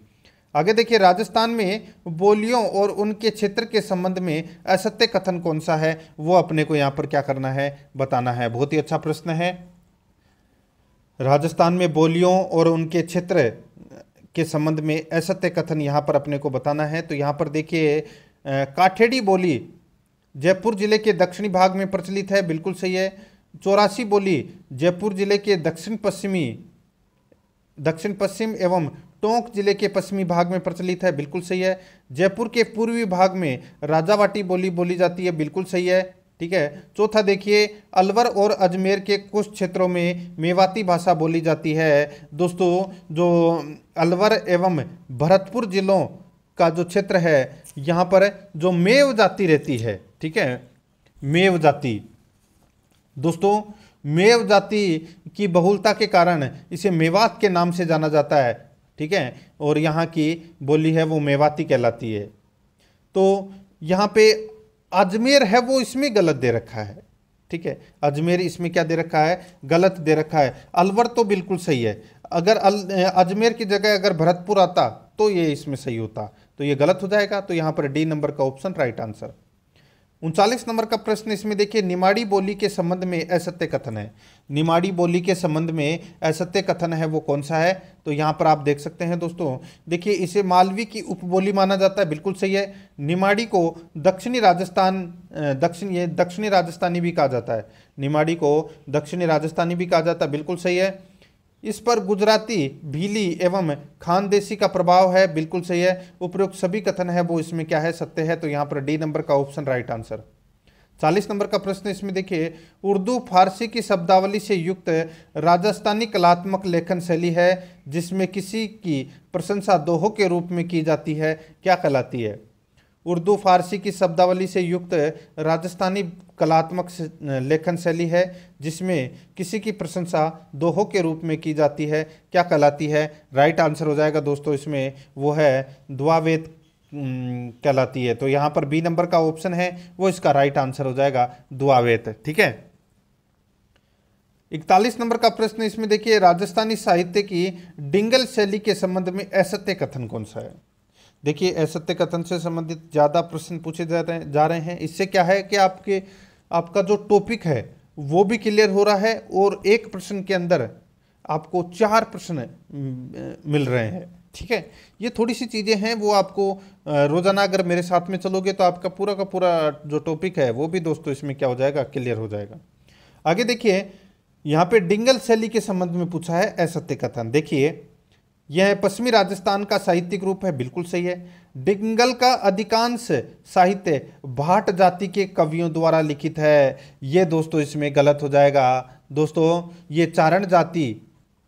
आगे देखिए राजस्थान में बोलियों और उनके क्षेत्र के संबंध में असत्य कथन कौन सा है वो अपने को यहाँ पर क्या करना है बताना है बहुत ही अच्छा प्रश्न है राजस्थान में बोलियों और उनके क्षेत्र के संबंध में असत्य कथन यहाँ पर अपने को बताना है तो यहाँ पर देखिए काठेड़ी बोली जयपुर जिले के दक्षिणी भाग में प्रचलित है बिल्कुल सही है चौरासी बोली जयपुर जिले के दक्षिण पश्चिमी दक्षिण पश्चिम एवं टोंक जिले के पश्चिमी भाग में प्रचलित है बिल्कुल सही है जयपुर के पूर्वी भाग में राजावाटी बोली बोली जाती है बिल्कुल सही है ठीक है चौथा देखिए अलवर और अजमेर के कुछ क्षेत्रों में मेवाती भाषा बोली जाती है दोस्तों जो अलवर एवं भरतपुर जिलों का जो क्षेत्र है यहाँ पर जो मेव जाति रहती है ठीक है मेव जाति दोस्तों मेव जाति की बहुलता के कारण इसे मेवात के नाम से जाना जाता है ठीक है और यहाँ की बोली है वो मेवाती कहलाती है तो यहाँ पे अजमेर है वो इसमें गलत दे रखा है ठीक है अजमेर इसमें क्या दे रखा है गलत दे रखा है अलवर तो बिल्कुल सही है अगर अजमेर की जगह अगर भरतपुर आता तो ये इसमें सही होता तो ये गलत हो जाएगा तो यहाँ पर डी नंबर का ऑप्शन राइट आंसर उनचालीस नंबर का प्रश्न इसमें देखिए निमाड़ी बोली के संबंध में असत्य कथन है निमाड़ी बोली के संबंध में असत्य कथन है वो कौन सा है तो यहाँ पर आप देख सकते हैं दोस्तों देखिए इसे मालवी की उपबोली माना जाता है बिल्कुल सही है निमाड़ी को दक्षिणी राजस्थान दक्षिण ये दक्षिणी राजस्थानी भी कहा जाता है निमाड़ी को दक्षिणी राजस्थानी भी कहा जाता है बिल्कुल सही है इस पर गुजराती भीली एवं खानदेशी का प्रभाव है बिल्कुल सही है उपरोक्त सभी कथन है वो इसमें क्या है सत्य है तो यहाँ पर डी नंबर का ऑप्शन राइट आंसर चालीस नंबर का प्रश्न इसमें देखिए उर्दू फारसी की शब्दावली से युक्त राजस्थानी कलात्मक लेखन शैली है जिसमें किसी की प्रशंसा दोहों के रूप में की जाती है क्या कहलाती है उर्दू फारसी की शब्दावली से युक्त राजस्थानी कलात्मक लेखन शैली है जिसमें किसी की प्रशंसा दोहों के रूप में की जाती है क्या कहलाती है राइट आंसर हो जाएगा दोस्तों इसमें वो है द्वावेद कहलाती है तो यहाँ पर बी नंबर का ऑप्शन है वो इसका राइट आंसर हो जाएगा द्वावेत ठीक है इकतालीस नंबर का प्रश्न इसमें देखिए राजस्थानी साहित्य की डिंगल शैली के संबंध में असत्य कथन कौन सा है देखिए असत्य कथन से संबंधित ज़्यादा प्रश्न पूछे जा रहे जा रहे हैं इससे क्या है कि आपके आपका जो टॉपिक है वो भी क्लियर हो रहा है और एक प्रश्न के अंदर आपको चार प्रश्न मिल रहे हैं ठीक है ये थोड़ी सी चीज़ें हैं वो आपको रोज़ाना अगर मेरे साथ में चलोगे तो आपका पूरा का पूरा जो टॉपिक है वो भी दोस्तों इसमें क्या हो जाएगा क्लियर हो जाएगा आगे देखिए यहाँ पे डिंगल शैली के संबंध में पूछा है असत्य कथन देखिए यह पश्चिमी राजस्थान का साहित्यिक रूप है बिल्कुल सही है डिंगल का अधिकांश साहित्य भाट जाति के कवियों द्वारा लिखित है ये दोस्तों इसमें गलत हो जाएगा दोस्तों ये चारण जाति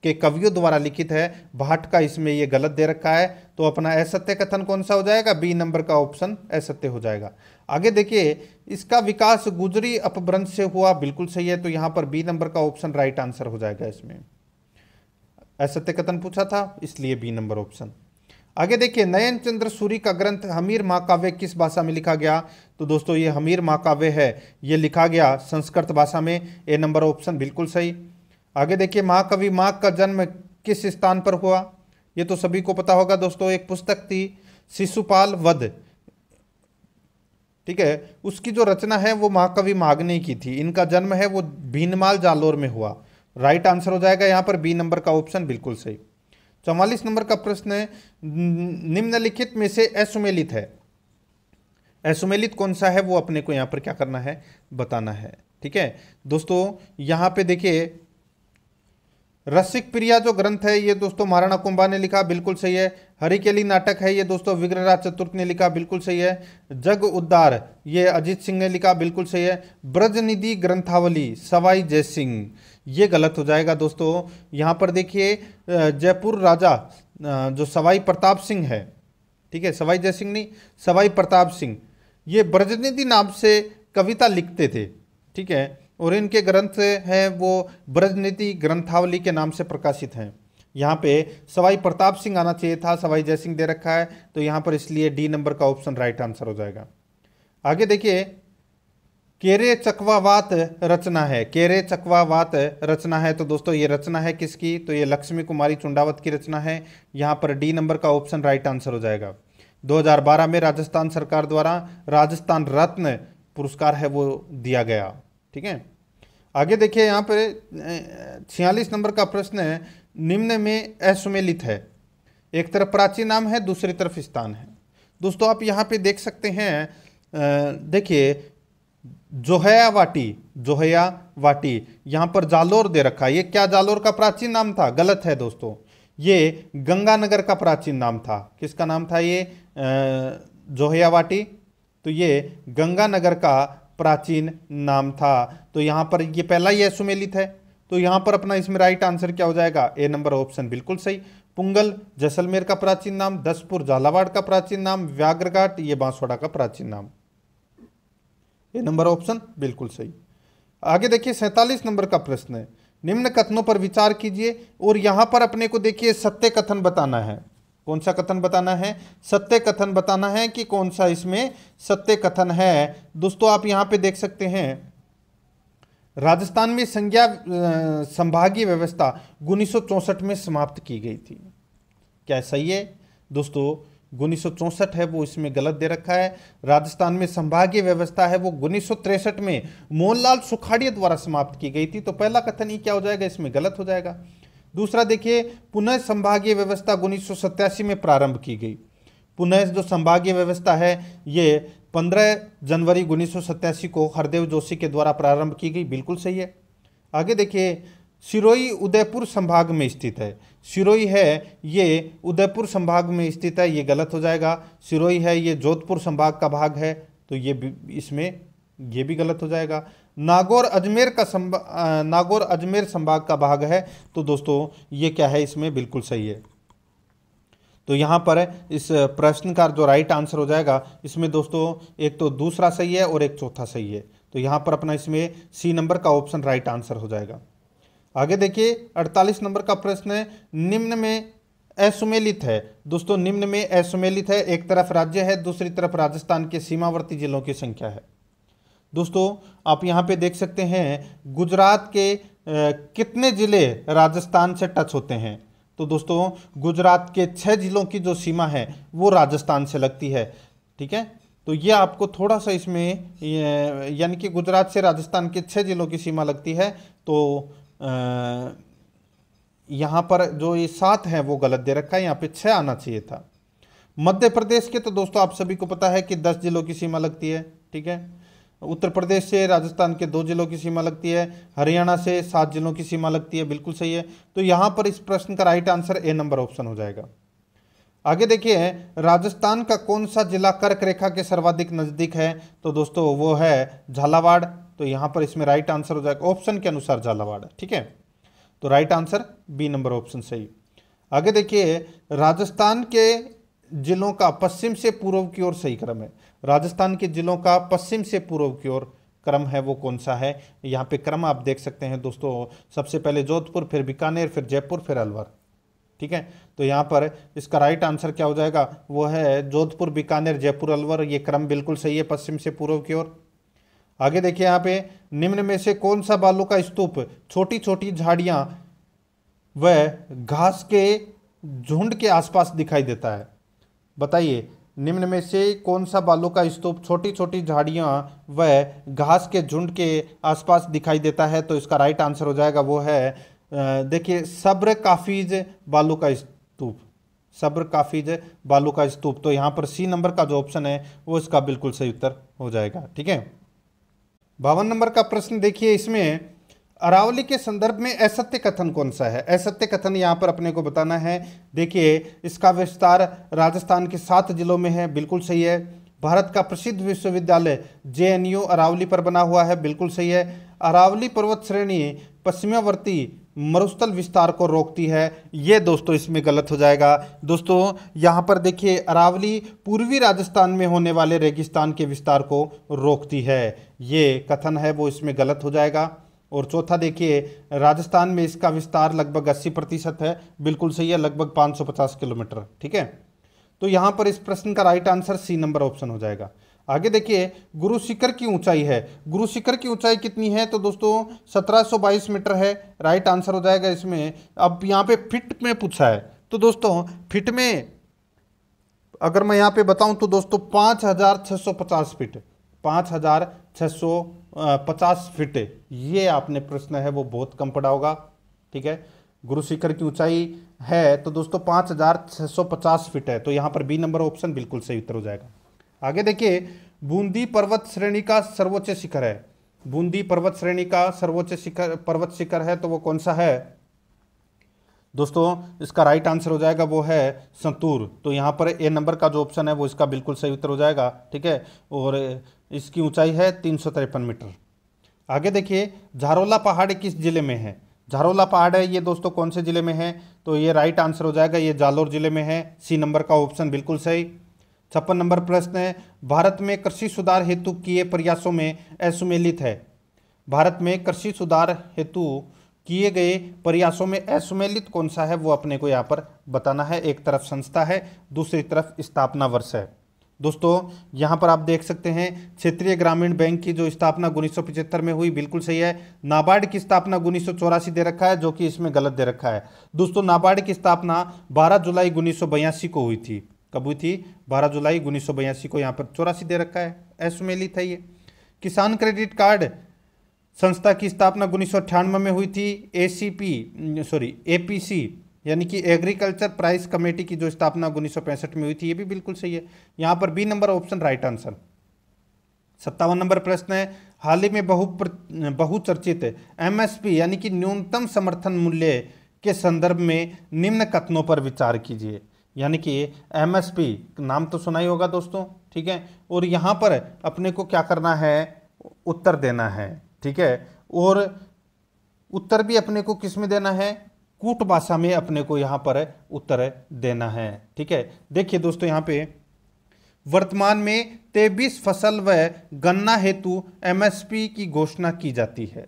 के कवियों द्वारा लिखित है भाट का इसमें ये गलत दे रखा है तो अपना असत्य कथन कौन सा हो जाएगा बी नंबर का ऑप्शन असत्य हो जाएगा आगे देखिए इसका विकास गुजरी अपभ्रंश से हुआ बिल्कुल सही है तो यहाँ पर बी नंबर का ऑप्शन राइट आंसर हो जाएगा इसमें असत्य कथन पूछा था इसलिए बी नंबर ऑप्शन आगे देखिए नयन चंद्र सूरी का ग्रंथ हमीर महाकाव्य किस भाषा में लिखा गया तो दोस्तों ये हमीर महाकाव्य है ये लिखा गया संस्कृत भाषा में ए नंबर ऑप्शन बिल्कुल सही आगे देखिए महाकवि माघ का जन्म किस स्थान पर हुआ ये तो सभी को पता होगा दोस्तों एक पुस्तक थी शिशुपाल वध ठीक है उसकी जो रचना है वो महाकवि माघ ने की थी इनका जन्म है वो भीनमाल जालोर में हुआ राइट आंसर हो जाएगा यहाँ पर बी नंबर का ऑप्शन बिल्कुल सही चौवालीस नंबर का प्रश्न है निम्नलिखित में से असुमेलित है असुमेलित कौन सा है वो अपने को यहाँ पर क्या करना है बताना है ठीक है दोस्तों यहाँ पे देखिए रसिक प्रिया जो ग्रंथ है ये दोस्तों महाराणा कुंभा ने लिखा बिल्कुल सही है हरिकेली नाटक है ये दोस्तों विग्रहराज चतुर्थ ने लिखा बिल्कुल सही है जग उद्धार ये अजीत सिंह ने लिखा बिल्कुल सही है ब्रजनिधि ग्रंथावली सवाई जय सिंह ये गलत हो जाएगा दोस्तों यहाँ पर देखिए जयपुर राजा जो सवाई प्रताप सिंह है ठीक है सवाई जय सिंह नहीं सवाई प्रताप सिंह ये ब्रजनिधि नाम से कविता लिखते थे ठीक है और इनके ग्रंथ हैं वो ब्रजनिधि ग्रंथावली के नाम से प्रकाशित हैं यहाँ पे सवाई प्रताप सिंह आना चाहिए था सवाई जय सिंह दे रखा है तो यहाँ पर इसलिए डी नंबर का ऑप्शन राइट आंसर हो जाएगा आगे देखिए केरे चकवावात रचना है केरे चकवावात रचना है तो दोस्तों ये रचना है किसकी तो ये लक्ष्मी कुमारी चुंडावत की रचना है यहाँ पर डी नंबर का ऑप्शन राइट आंसर हो जाएगा 2012 में राजस्थान सरकार द्वारा राजस्थान रत्न पुरस्कार है वो दिया गया ठीक है आगे देखिए यहाँ पर छियालीस नंबर का प्रश्न निम्न में असुमेलित है एक तरफ प्राचीन नाम है दूसरी तरफ स्थान है दोस्तों आप यहाँ पे देख सकते हैं देखिए जोहया वाटी जोहया वाटी यहां पर जालोर दे रखा ये क्या जालोर का प्राचीन नाम था गलत है दोस्तों ये गंगानगर का प्राचीन नाम था किसका नाम था ये जोहया वाटी तो ये गंगानगर का प्राचीन नाम था तो यहां पर ये पहला ही असुमेलित है तो यहां पर अपना इसमें राइट आंसर क्या हो जाएगा ए नंबर ऑप्शन बिल्कुल सही पुंगल जैसलमेर का प्राचीन नाम दसपुर झालावाड़ का प्राचीन नाम व्याघ्रघाट ये बांसवाड़ा का प्राचीन नाम ये नंबर ऑप्शन बिल्कुल सही आगे देखिए सैंतालीस नंबर का प्रश्न है निम्न कथनों पर विचार कीजिए और यहाँ पर अपने को देखिए सत्य कथन बताना है कौन सा कथन बताना है सत्य कथन बताना है कि कौन सा इसमें सत्य कथन है दोस्तों आप यहाँ पे देख सकते हैं राजस्थान में संज्ञा संभागीय व्यवस्था उन्नीस में समाप्त की गई थी क्या सही है दोस्तों उन्नीस है वो इसमें गलत दे रखा है राजस्थान में संभागीय व्यवस्था है वो उन्नीस में मोहनलाल सुखाड़िया द्वारा समाप्त की गई थी तो पहला कथन ये क्या हो जाएगा इसमें गलत हो जाएगा दूसरा देखिए पुनः संभागीय व्यवस्था उन्नीस में प्रारंभ की गई पुनः जो संभागीय व्यवस्था है ये 15 जनवरी उन्नीस को हरदेव जोशी के द्वारा प्रारंभ की गई बिल्कुल सही है आगे देखिए सिरोही उदयपुर संभाग में स्थित है सिरोही है ये उदयपुर संभाग में स्थित है ये गलत हो जाएगा सिरोही है ये जोधपुर संभाग का भाग है तो ये इसमें ये भी गलत हो जाएगा नागौर अजमेर का संभा नागौर अजमेर संभाग का भाग है तो दोस्तों ये क्या है इसमें बिल्कुल सही है तो यहाँ पर इस प्रश्न का जो राइट आंसर हो जाएगा इसमें दोस्तों एक तो दूसरा सही है और एक चौथा सही है तो यहाँ पर अपना इसमें सी नंबर का ऑप्शन राइट आंसर हो जाएगा आगे देखिए 48 नंबर का प्रश्न है निम्न में असुमेलित है दोस्तों निम्न में असुमेलित है एक तरफ राज्य है दूसरी तरफ राजस्थान के सीमावर्ती जिलों की संख्या है दोस्तों आप यहाँ पे देख सकते हैं गुजरात के कितने ज़िले राजस्थान से टच होते हैं तो दोस्तों गुजरात के छः ज़िलों की जो सीमा है वो राजस्थान से लगती है ठीक है तो ये आपको थोड़ा सा इसमें यानी कि गुजरात से राजस्थान के छः ज़िलों की सीमा लगती है तो यहाँ पर जो ये सात है वो गलत दे रखा है यहाँ पे छः आना चाहिए था मध्य प्रदेश के तो दोस्तों आप सभी को पता है कि दस जिलों की सीमा लगती है ठीक है उत्तर प्रदेश से राजस्थान के दो जिलों की सीमा लगती है हरियाणा से सात जिलों की सीमा लगती है बिल्कुल सही है तो यहाँ पर इस प्रश्न का right answer A number option हो जाएगा आगे देखिए राजस्थान का कौन सा जिला कर्क रेखा के सर्वाधिक नज़दीक है तो दोस्तों वो है झालावाड़ तो यहां पर इसमें राइट आंसर हो जाएगा ऑप्शन के अनुसार झालावाड़ ठीक है तो right answer B number option सही आगे देखिए राजस्थान के जिलों का पश्चिम से पूर्व की ओर सही क्रम है राजस्थान के जिलों का पश्चिम से पूर्व की ओर क्रम है वो कौन सा है यहाँ पे क्रम आप देख सकते हैं दोस्तों सबसे पहले जोधपुर फिर बीकानेर फिर जयपुर फिर अलवर ठीक है तो यहाँ पर इसका राइट आंसर क्या हो जाएगा वो है जोधपुर बीकानेर जयपुर अलवर ये क्रम बिल्कुल सही है पश्चिम से पूर्व की ओर आगे देखिए यहाँ पे निम्न में से कौन सा बालू का स्तूप छोटी छोटी झाड़ियाँ व घास के झुंड के आसपास दिखाई देता है बताइए निम्न में से कौन सा बालू का स्तूप छोटी छोटी झाड़ियाँ व घास के झुंड के आसपास दिखाई देता है तो इसका राइट आंसर हो जाएगा वो है देखिए सब्र काफीज बालू का स्तूप सब्र काफीज बालू का स्तूप तो यहाँ पर सी नंबर का जो ऑप्शन है वो इसका बिल्कुल सही उत्तर हो जाएगा ठीक है बावन नंबर का प्रश्न देखिए इसमें अरावली के संदर्भ में असत्य कथन कौन सा है असत्य कथन यहाँ पर अपने को बताना है देखिए इसका विस्तार राजस्थान के सात जिलों में है बिल्कुल सही है भारत का प्रसिद्ध विश्वविद्यालय जे अरावली पर बना हुआ है बिल्कुल सही है अरावली पर्वत श्रेणी पश्चिमावर्ती मरुस्थल विस्तार को रोकती है ये दोस्तों इसमें गलत हो जाएगा दोस्तों यहाँ पर देखिए अरावली पूर्वी राजस्थान में होने वाले रेगिस्तान के विस्तार को रोकती है ये कथन है वो इसमें गलत हो जाएगा और चौथा देखिए राजस्थान में इसका विस्तार लगभग 80 प्रतिशत है बिल्कुल सही है लगभग 550 किलोमीटर ठीक है तो यहाँ पर इस प्रश्न का right answer C number option हो जाएगा आगे देखिए गुरु शिखर की ऊंचाई है गुरु शिखर की ऊंचाई कितनी है तो दोस्तों 1722 मीटर है राइट आंसर हो जाएगा इसमें अब यहाँ पे फिट में पूछा है तो दोस्तों फिट में अगर मैं यहाँ पे बताऊँ तो दोस्तों 5650 फीट 5650 फीट ये आपने प्रश्न है वो बहुत कम पड़ा होगा ठीक है गुरु शिखर की ऊंचाई है तो दोस्तों पचास फीट है तो यहाँ पर बी नंबर ऑप्शन बिल्कुल सही उत्तर हो जाएगा आगे देखिए बूंदी पर्वत श्रेणी का सर्वोच्च शिखर है बूंदी पर्वत श्रेणी का सर्वोच्च शिखर पर्वत शिखर है तो वो कौन सा है दोस्तों इसका राइट आंसर हो जाएगा वो है संतूर तो यहाँ पर ए नंबर का जो ऑप्शन है वो इसका बिल्कुल सही उत्तर हो जाएगा ठीक है और इसकी ऊंचाई है तीन मीटर आगे देखिए झारोला पहाड़ किस जिले में है झारोला पहाड़ है ये दोस्तों कौन से ज़िले में है तो ये राइट आंसर हो जाएगा ये जालोर ज़िले में है सी नंबर का ऑप्शन बिल्कुल सही छप्पन नंबर प्रश्न है भारत में कृषि सुधार हेतु किए प्रयासों में असुमेलित है भारत में कृषि सुधार हेतु किए गए प्रयासों में असुमेलित कौन सा है वो अपने को यहाँ पर बताना है एक तरफ संस्था है दूसरी तरफ स्थापना वर्ष है दोस्तों यहाँ पर आप देख सकते हैं क्षेत्रीय ग्रामीण बैंक की जो स्थापना उन्नीस में हुई बिल्कुल सही है नाबार्ड की स्थापना उन्नीस दे रखा है जो कि इसमें गलत दे रखा है दोस्तों नाबार्ड की स्थापना 12 जुलाई उन्नीस को हुई थी कब हुई थी 12 जुलाई उन्नीस को यहाँ पर चौरासी दे रखा है असुमेली था ये किसान क्रेडिट कार्ड संस्था की स्थापना उन्नीस में हुई थी ए सॉरी ए यानी कि एग्रीकल्चर प्राइस कमेटी की जो स्थापना उन्नीस में हुई थी ये भी बिल्कुल सही है यहाँ पर B number option right answer सत्तावन नंबर प्रश्न है हाल ही में बहु बहुचर्चित एमएसपी यानी कि न्यूनतम समर्थन मूल्य के संदर्भ में निम्न कथनों पर विचार कीजिए यानी कि एमएसपी नाम तो सुना ही होगा दोस्तों ठीक है और यहाँ पर अपने को क्या करना है उत्तर देना है ठीक है और उत्तर भी अपने को किस में देना है कूट भाषा में अपने को यहाँ पर उत्तर देना है ठीक है देखिए दोस्तों यहाँ पे वर्तमान में तेबीस फसल व गन्ना हेतु एमएसपी की घोषणा की जाती है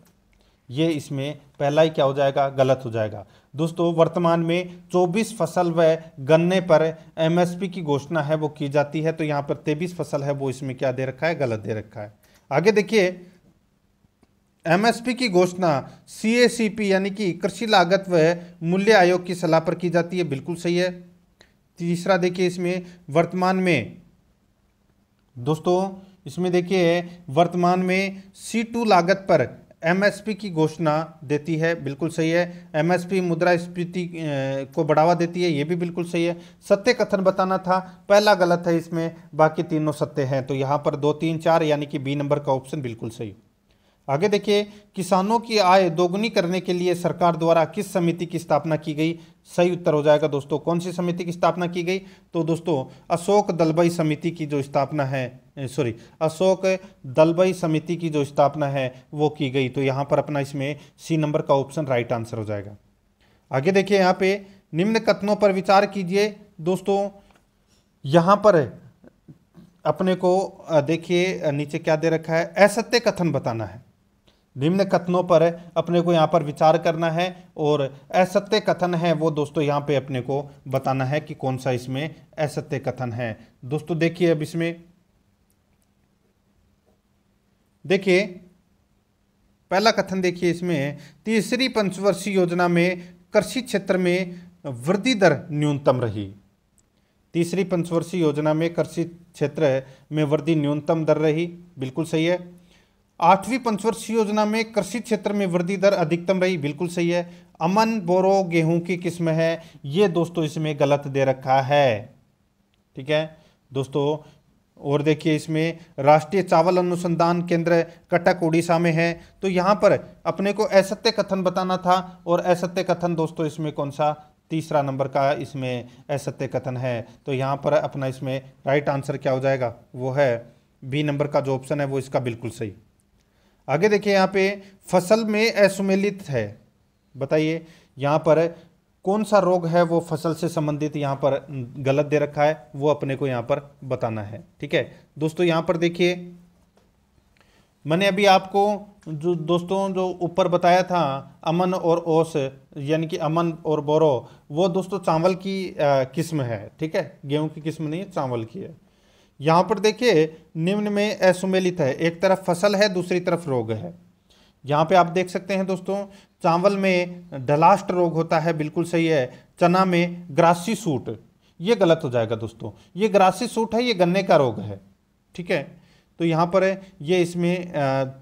ये इसमें पहला ही क्या हो जाएगा गलत हो जाएगा दोस्तों वर्तमान में 24 फसल व गन्ने पर एमएसपी की घोषणा है वो की जाती है तो यहाँ पर 23 फसल है वो इसमें क्या दे रखा है गलत दे रखा है आगे देखिए एमएसपी की घोषणा सीएसीपी यानी कि कृषि लागत व मूल्य आयोग की सलाह पर की जाती है बिल्कुल सही है तीसरा देखिए इसमें वर्तमान में दोस्तों इसमें देखिए वर्तमान में सी टू लागत पर एमएसपी की घोषणा देती है बिल्कुल सही है एमएसपी मुद्रास्फीति को बढ़ावा देती है ये भी बिल्कुल सही है सत्य कथन बताना था पहला गलत है इसमें बाकी तीनों सत्य हैं तो यहाँ पर दो तीन चार यानी कि बी नंबर का ऑप्शन बिल्कुल सही आगे देखिए किसानों की आय दोगुनी करने के लिए सरकार द्वारा किस समिति की स्थापना की गई सही उत्तर हो जाएगा दोस्तों कौन सी समिति की स्थापना की गई तो दोस्तों अशोक दलबई समिति की जो स्थापना है सॉरी अशोक दलबई समिति की जो स्थापना है वो की गई तो यहाँ पर अपना इसमें सी नंबर का ऑप्शन राइट आंसर हो जाएगा आगे देखिए यहाँ पे निम्न कथनों पर विचार कीजिए दोस्तों यहाँ पर अपने को देखिए नीचे क्या दे रखा है असत्य कथन बताना है निम्न कथनों पर अपने को यहाँ पर विचार करना है और असत्य कथन है वो दोस्तों यहाँ पे अपने को बताना है कि कौन सा इसमें असत्य कथन है दोस्तों देखिए अब इसमें देखिए पहला कथन देखिए इसमें तीसरी पंचवर्षीय योजना में कृषि क्षेत्र में वृद्धि दर न्यूनतम रही तीसरी पंचवर्षीय योजना में कृषि क्षेत्र में वृद्धि न्यूनतम दर रही बिल्कुल सही है आठवीं पंचवर्षीय योजना में कृषि क्षेत्र में वृद्धि दर अधिकतम रही बिल्कुल सही है अमन बोरो गेहूं की किस्म है ये दोस्तों इसमें गलत दे रखा है ठीक है दोस्तों और देखिए इसमें राष्ट्रीय चावल अनुसंधान केंद्र कटक उड़ीसा में है तो यहाँ पर अपने को असत्य कथन बताना था और असत्य कथन दोस्तों इसमें कौन सा तीसरा नंबर का इसमें असत्य कथन है तो यहाँ पर अपना इसमें राइट आंसर क्या हो जाएगा वो है बी नंबर का जो ऑप्शन है वो इसका बिल्कुल सही आगे देखिए यहाँ पे फसल में असुमेलित है बताइए यहाँ पर कौन सा रोग है वो फसल से संबंधित यहाँ पर गलत दे रखा है वो अपने को यहाँ पर बताना है ठीक है दोस्तों यहाँ पर देखिए मैंने अभी आपको जो दोस्तों जो ऊपर बताया था अमन और ओस यानी कि अमन और बोरो वो दोस्तों चावल की किस्म है ठीक है गेहूं की किस्म नहीं है चावल की है यहाँ पर देखिए निम्न में असुमेलित है एक तरफ फसल है दूसरी तरफ रोग है यहाँ पे आप देख सकते हैं दोस्तों चावल में डलास्ट रोग होता है बिल्कुल सही है चना में ग्रासी सूट ये गलत हो जाएगा दोस्तों ये ग्रासी सूट है ये गन्ने का रोग है ठीक है तो यहाँ पर ये इसमें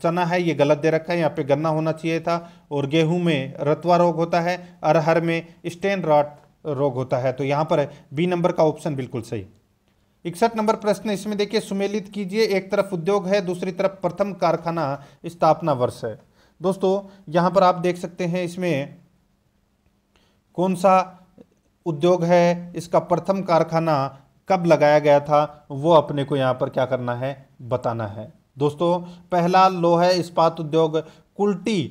चना है ये गलत दे रखा है यहाँ पे गन्ना होना चाहिए था और गेहूं में रतवा रोग होता है अरहर में स्टेन रॉट रोग होता है तो यहाँ पर बी नंबर का ऑप्शन बिल्कुल सही इकसठ नंबर प्रश्न इसमें देखिए सुमेलित कीजिए एक तरफ उद्योग है दूसरी तरफ प्रथम कारखाना स्थापना वर्ष है दोस्तों यहाँ पर आप देख सकते हैं इसमें कौन सा उद्योग है इसका प्रथम कारखाना कब लगाया गया था वो अपने को यहाँ पर क्या करना है बताना है दोस्तों पहला लोह इस्पात उद्योग कुल्टी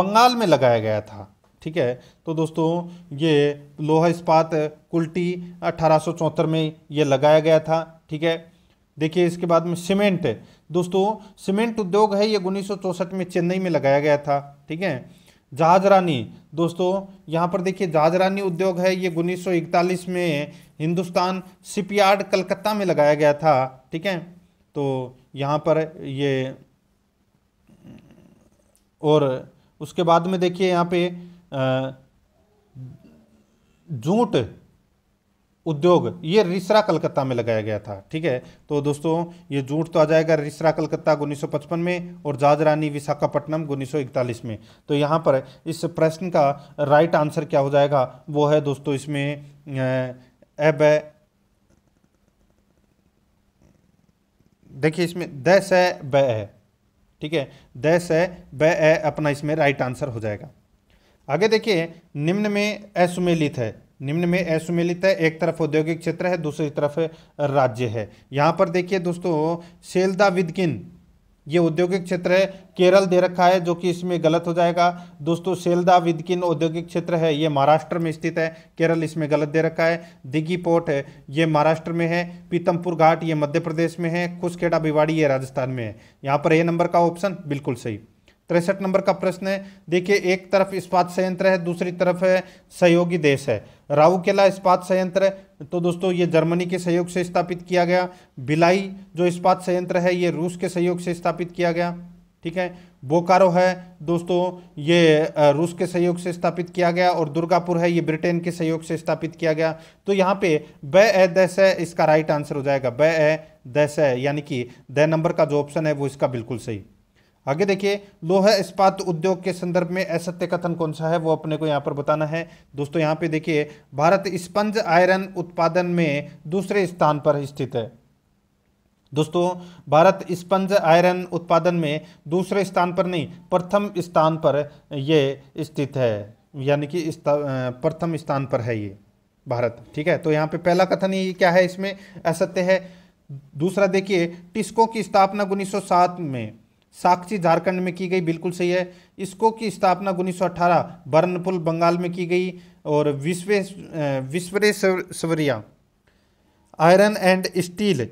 बंगाल में लगाया गया था ठीक है तो दोस्तों ये लोहा इस्पात कुल्टी अठारह में ये लगाया गया था ठीक है देखिए इसके बाद में सीमेंट दोस्तों सीमेंट उद्योग है ये उन्नीस में चेन्नई में लगाया गया था ठीक है जहाज रानी दोस्तों यहाँ पर देखिए जहाज रानी उद्योग है ये उन्नीस में हिंदुस्तान शिपयार्ड कलकत्ता में लगाया गया था ठीक है तो यहाँ पर ये और उसके बाद में देखिए यहाँ पे जूट उद्योग ये रिसरा कलकत्ता में लगाया गया था ठीक है तो दोस्तों ये जूट तो आ जाएगा रिसरा कलकत्ता उन्नीस में और जाजरानी विशाखापट्टनम उन्नीस में तो यहाँ पर इस प्रश्न का राइट आंसर क्या हो जाएगा वो है दोस्तों इसमें एब देखिए इसमें दस है ब है ठीक है दस है ब है अपना इसमें राइट आंसर हो जाएगा आगे देखिए निम्न में असुमेलित है निम्न में असुमेलित है एक तरफ औद्योगिक क्षेत्र है दूसरी तरफ राज्य है यहाँ पर देखिए दोस्तों सेलदा विदकिन ये औद्योगिक क्षेत्र है केरल दे रखा है जो कि इसमें गलत हो जाएगा दोस्तों सेलदा विदकिन औद्योगिक क्षेत्र है ये महाराष्ट्र में स्थित है केरल इसमें गलत दे रखा है दिघी पोर्ट है ये महाराष्ट्र में है पीतमपुर घाट ये मध्य प्रदेश में है कुशखेड़ा भिवाड़ी ये राजस्थान में है यहाँ पर ए नंबर का ऑप्शन बिल्कुल सही तिरसठ नंबर का प्रश्न है देखिए एक तरफ इस्पात संयंत्र है दूसरी तरफ है सहयोगी देश है राउकेला इस्पात संयंत्र तो दोस्तों ये जर्मनी के सहयोग से स्थापित किया गया बिलाई जो इस्पात संयंत्र है ये रूस के सहयोग से स्थापित किया गया ठीक है बोकारो है दोस्तों ये रूस के सहयोग से स्थापित किया गया और दुर्गापुर है ये ब्रिटेन के सहयोग से स्थापित किया गया तो यहाँ पे ब ए दस है इसका राइट आंसर हो जाएगा ब ए दस है यानी कि द नंबर का जो ऑप्शन है वो इसका बिल्कुल सही आगे देखिए लोहा इस्पात उद्योग के संदर्भ में असत्य कथन कौन सा है वो अपने को यहाँ पर बताना है दोस्तों यहाँ पे देखिए भारत स्पंज आयरन उत्पादन में दूसरे स्थान पर स्थित है दोस्तों भारत स्पंज आयरन उत्पादन में दूसरे स्थान पर नहीं प्रथम स्थान पर ये स्थित है यानी कि प्रथम स्थान पर है ये भारत ठीक है तो यहाँ पे पहला कथन ये क्या है इसमें असत्य है दूसरा देखिए टिस्को की स्थापना 1907 में साक्षी झारखंड में की गई बिल्कुल सही है इसको की स्थापना उन्नीस सौ बर्नपुल बंगाल में की गई और विश्व Visvesvaraya iron and steel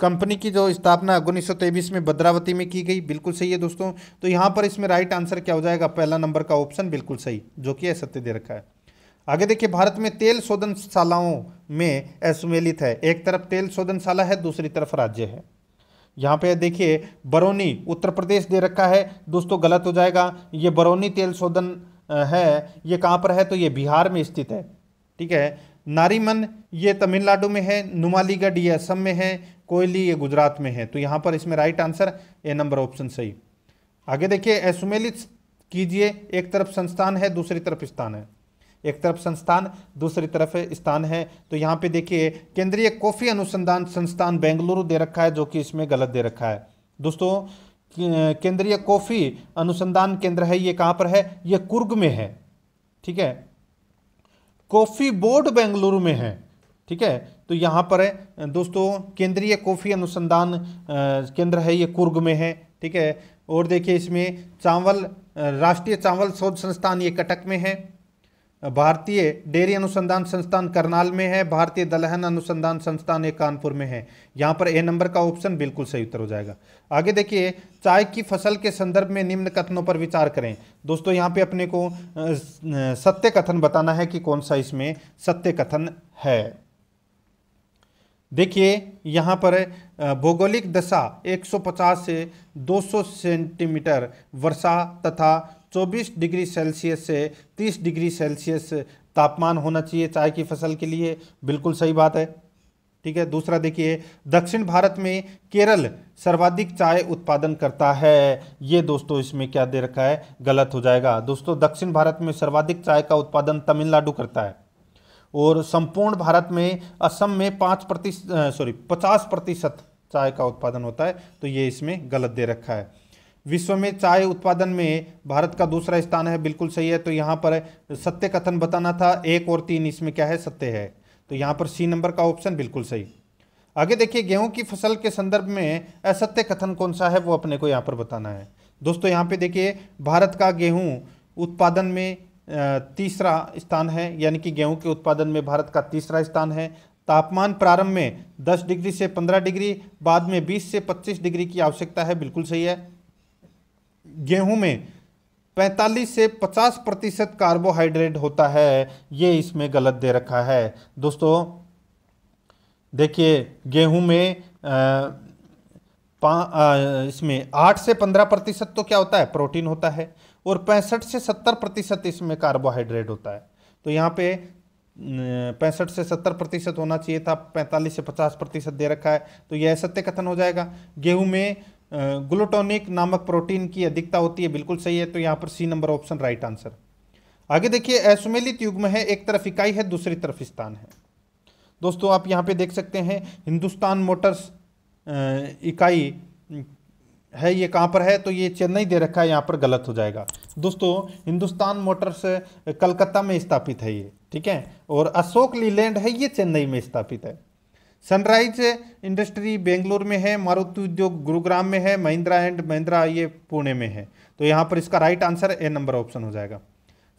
company की जो स्थापना उन्नीस में भद्रावती में की गई बिल्कुल सही है दोस्तों तो यहाँ पर इसमें राइट आंसर क्या हो जाएगा पहला नंबर का ऑप्शन बिल्कुल सही जो कि असत्य सत्य दे रखा है आगे देखिए भारत में तेल शोधनशालाओं में असुमेलित है एक तरफ तेल शोधनशाला है दूसरी तरफ राज्य है यहाँ पे देखिए बरौनी उत्तर प्रदेश दे रखा है दोस्तों गलत हो जाएगा ये बरौनी तेल शोधन है ये कहाँ पर है तो ये बिहार में स्थित है ठीक है नारीमन ये तमिलनाडु में है नुमालीगढ़ ये असम में है कोयली ये गुजरात में है तो यहाँ पर इसमें right answer A number option सही आगे देखिए असुमेलित कीजिए एक तरफ संस्थान है दूसरी तरफ स्थान है एक तरफ संस्थान दूसरी तरफ स्थान है तो यहाँ पे देखिए केंद्रीय कॉफ़ी अनुसंधान संस्थान बेंगलुरु दे रखा है जो कि इसमें गलत दे रखा है दोस्तों केंद्रीय कॉफ़ी अनुसंधान केंद्र है ये कहाँ पर है ये कुर्ग में है ठीक है कॉफ़ी बोर्ड बेंगलुरु में है ठीक है तो यहाँ पर है दोस्तों केंद्रीय कॉफ़ी अनुसंधान केंद्र है ये कुर्ग में है ठीक है और देखिए इसमें चावल राष्ट्रीय चावल शोध संस्थान ये कटक में है भारतीय डेयरी अनुसंधान संस्थान करनाल में है भारतीय दलहन अनुसंधान संस्थान एक कानपुर में है यहाँ पर ए नंबर का ऑप्शन बिल्कुल सही उत्तर हो जाएगा आगे देखिए चाय की फसल के संदर्भ में निम्न कथनों पर विचार करें दोस्तों यहाँ पे अपने को सत्य कथन बताना है कि कौन सा इसमें सत्य कथन है देखिए यहाँ पर भौगोलिक दशा 150 से 200 सेंटीमीटर वर्षा तथा 24 डिग्री सेल्सियस से 30 डिग्री सेल्सियस तापमान होना चाहिए चाय की फसल के लिए बिल्कुल सही बात है ठीक है दूसरा देखिए दक्षिण भारत में केरल सर्वाधिक चाय उत्पादन करता है ये दोस्तों इसमें क्या दे रखा है गलत हो जाएगा दोस्तों दक्षिण भारत में सर्वाधिक चाय का उत्पादन तमिलनाडु करता है और संपूर्ण भारत में असम में पाँच प्रतिशत सॉरी पचास प्रतिशत चाय का उत्पादन होता है तो ये इसमें गलत दे रखा है विश्व में चाय उत्पादन में भारत का दूसरा स्थान है बिल्कुल सही है तो यहाँ पर सत्य कथन बताना था एक और तीन इसमें क्या है सत्य है तो यहाँ पर सी नंबर का ऑप्शन बिल्कुल सही आगे देखिए गेहूं की फसल के संदर्भ में असत्य कथन कौन सा है वो अपने को यहाँ पर बताना है दोस्तों यहाँ पे देखिए भारत का गेहूं उत्पादन में तीसरा स्थान है यानी कि गेहूं के उत्पादन में भारत का तीसरा स्थान है तापमान प्रारंभ में 10 डिग्री से 15 डिग्री बाद में 20 से 25 डिग्री की आवश्यकता है बिल्कुल सही है गेहूं में 45 से 50 प्रतिशत कार्बोहाइड्रेट होता है ये इसमें गलत दे रखा है दोस्तों देखिए गेहूं में आ, आ, इसमें 8 से 15 प्रतिशत तो क्या होता है प्रोटीन होता है और पैंसठ से 70 प्रतिशत इसमें कार्बोहाइड्रेट होता है तो यहाँ पे पैंसठ से सत्तर प्रतिशत होना चाहिए था पैंतालीस से पचास प्रतिशत दे रखा है तो यह सत्य कथन हो जाएगा गेहूं में ग्लूटोनिक नामक प्रोटीन की अधिकता होती है बिल्कुल सही है तो यहाँ पर C number option right answer आगे देखिए असुमेलित युग में है एक तरफ इकाई है दूसरी तरफ स्थान है दोस्तों आप यहाँ पे देख सकते हैं हिंदुस्तान मोटर्स इकाई है ये कहाँ पर है तो ये चेन्नई दे रखा है यहाँ पर गलत हो जाएगा दोस्तों हिंदुस्तान मोटर्स कलकत्ता में स्थापित है ये ठीक है और अशोक लीलैंड है ये चेन्नई में स्थापित है सनराइज इंडस्ट्री बेंगलोर में है मारुति उद्योग गुरुग्राम में है महिंद्रा एंड महिंद्रा ये पुणे में है तो यहाँ पर इसका right answer A number option हो जाएगा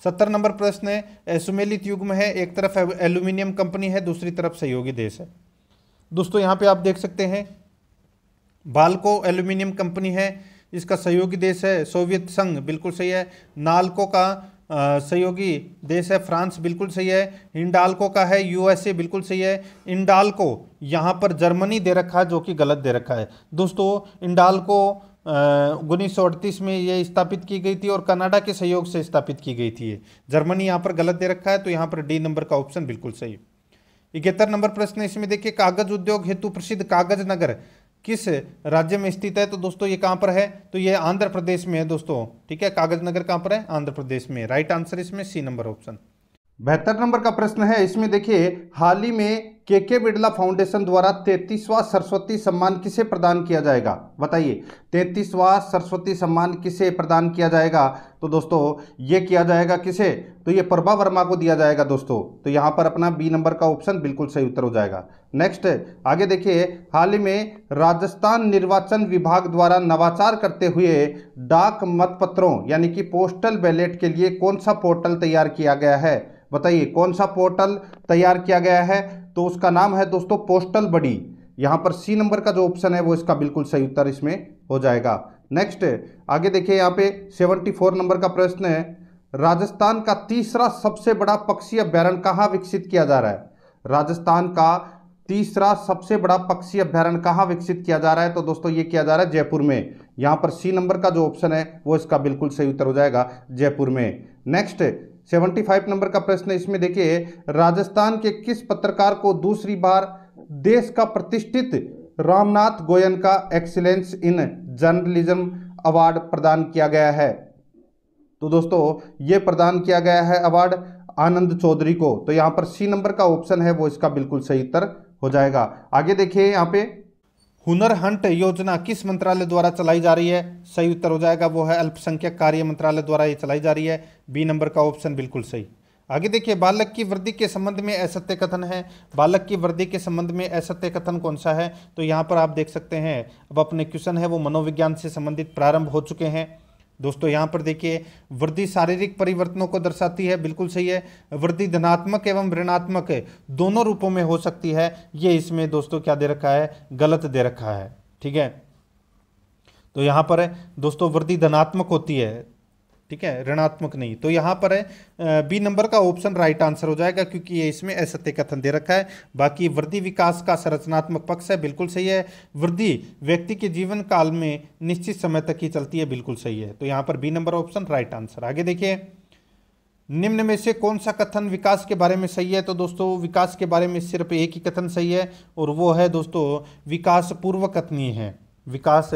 सत्तर नंबर प्रश्न है सुमेलित युग में है एक तरफ एल्यूमिनियम कंपनी है दूसरी तरफ सहयोगी देश है दोस्तों यहाँ पे आप देख सकते हैं बालको एल्यूमिनियम कंपनी है इसका सहयोगी देश है सोवियत संघ बिल्कुल सही है नालको का सहयोगी देश है फ्रांस बिल्कुल सही है इंडालको का है यूएसए बिल्कुल सही है इंडालको यहाँ पर जर्मनी दे रखा है जो कि गलत दे रखा है दोस्तों इंडालको उन्नीस में ये स्थापित की गई थी और कनाडा के सहयोग से स्थापित की गई थी जर्मनी यहाँ पर गलत दे रखा है तो यहाँ पर डी नंबर का ऑप्शन बिल्कुल सही इकहत्तर नंबर प्रश्न इसमें देखिए कागज उद्योग हेतु प्रसिद्ध कागज नगर किस राज्य में स्थित है तो दोस्तों ये कहाँ पर है तो ये आंध्र प्रदेश में है दोस्तों ठीक है कागज नगर कहाँ पर है आंध्र प्रदेश में राइट आंसर इसमें सी नंबर ऑप्शन बेहतर नंबर का प्रश्न है इसमें देखिए हाल ही में के के बिड़ला फाउंडेशन द्वारा तैतीसवां सरस्वती सम्मान किसे प्रदान किया जाएगा बताइए तैतीसवां सरस्वती सम्मान किसे प्रदान किया जाएगा तो दोस्तों ये किया जाएगा किसे तो ये प्रभा वर्मा को दिया जाएगा दोस्तों तो यहाँ पर अपना बी नंबर का ऑप्शन बिल्कुल सही उत्तर हो जाएगा नेक्स्ट आगे देखिए हाल ही में राजस्थान निर्वाचन विभाग द्वारा नवाचार करते हुए डाक मतपत्रों यानी कि पोस्टल बैलेट के लिए कौन सा पोर्टल तैयार किया गया है बताइए कौन सा पोर्टल तैयार किया गया है तो उसका नाम है दोस्तों पोस्टल बडी यहाँ पर सी नंबर का जो ऑप्शन है वो इसका बिल्कुल सही उत्तर इसमें हो जाएगा नेक्स्ट आगे देखिए यहाँ पे 74 नंबर का प्रश्न है राजस्थान का तीसरा सबसे बड़ा पक्षी अभ्यारण कहाँ विकसित किया जा रहा है राजस्थान का तीसरा सबसे बड़ा पक्षी अभ्यारण कहाँ विकसित किया जा रहा है तो दोस्तों ये किया जा रहा है जयपुर में यहाँ पर सी नंबर का जो ऑप्शन है वो इसका बिल्कुल सही उत्तर हो जाएगा जयपुर में नेक्स्ट सेवेंटी फाइव नंबर का प्रश्न इसमें देखिए राजस्थान के किस पत्रकार को दूसरी बार देश का प्रतिष्ठित Ramnath Goenka excellence in journalism award प्रदान किया गया है तो दोस्तों ये प्रदान किया गया है अवार्ड आनंद चौधरी को तो यहां पर सी नंबर का ऑप्शन है वो इसका बिल्कुल सही उत्तर हो जाएगा आगे देखिए यहां पे हुनर हंट योजना किस मंत्रालय द्वारा चलाई जा रही है सही उत्तर हो जाएगा वो है अल्पसंख्यक कार्य मंत्रालय द्वारा ये चलाई जा रही है बी नंबर का ऑप्शन बिल्कुल सही आगे देखिए बालक की वृद्धि के संबंध में असत्य कथन है बालक की वृद्धि के संबंध में असत्य कथन कौन सा है तो यहाँ पर आप देख सकते हैं अब अपने क्वेश्चन है वो मनोविज्ञान से संबंधित प्रारंभ हो चुके हैं दोस्तों यहाँ पर देखिए वृद्धि शारीरिक परिवर्तनों को दर्शाती है बिल्कुल सही है वृद्धि धनात्मक एवं ऋणात्मक दोनों रूपों में हो सकती है ये इसमें दोस्तों क्या दे रखा है गलत दे रखा है ठीक है तो यहाँ पर दोस्तों वृद्धि धनात्मक होती है ठीक है ऋणात्मक नहीं तो यहां पर है बी नंबर का ऑप्शन राइट आंसर हो जाएगा क्योंकि ये इसमें असत्य कथन दे रखा है बाकी वृद्धि विकास का संरचनात्मक पक्ष है बिल्कुल सही है वृद्धि व्यक्ति के जीवन काल में निश्चित समय तक ही चलती है बिल्कुल सही है तो यहाँ पर B number option right answer आगे देखिए निम्न में से कौन सा कथन विकास के बारे में सही है तो दोस्तों विकास के बारे में सिर्फ एक ही कथन सही है और वो है दोस्तों विकास पूर्व कथनीय है विकास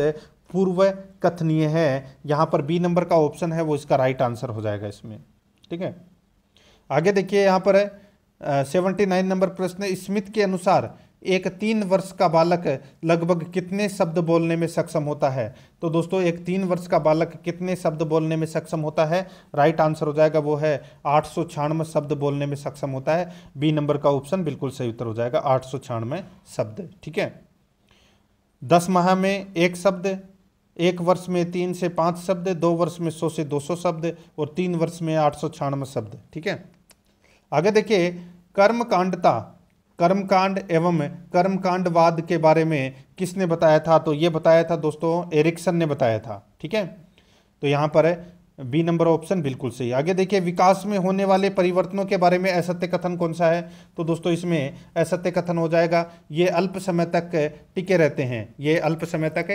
पूर्व कथनीय है यहां पर बी नंबर का ऑप्शन है वो इसका राइट आंसर हो जाएगा इसमें ठीक है आगे देखिए यहां पर सेवनटी सेवेंटी नाइन नंबर प्रश्न स्मिथ के अनुसार एक तीन वर्ष का बालक लगभग कितने शब्द बोलने में सक्षम होता है तो दोस्तों एक तीन वर्ष का बालक कितने शब्द बोलने में सक्षम होता है राइट आंसर हो जाएगा वो है आठ सौ छियानवे शब्द बोलने में सक्षम होता है बी नंबर का ऑप्शन बिल्कुल सही उत्तर हो जाएगा आठ सौ छियानवे शब्द ठीक है दस माह में एक शब्द एक वर्ष में तीन से पाँच शब्द दो वर्ष में सौ से दो सौ शब्द और तीन वर्ष में आठ सौ छियानवे शब्द ठीक है आगे देखिए कर्मकांडता कर्मकांड एवं कर्मकांडवाद के बारे में किसने बताया था तो ये बताया था दोस्तों एरिक्सन ने बताया था ठीक है तो यहाँ पर है बी नंबर ऑप्शन बिल्कुल सही आगे देखिए विकास में होने वाले परिवर्तनों के बारे में असत्य कथन कौन सा है तो दोस्तों इसमें असत्य कथन हो जाएगा ये अल्प समय तक टिके रहते हैं ये अल्प समय तक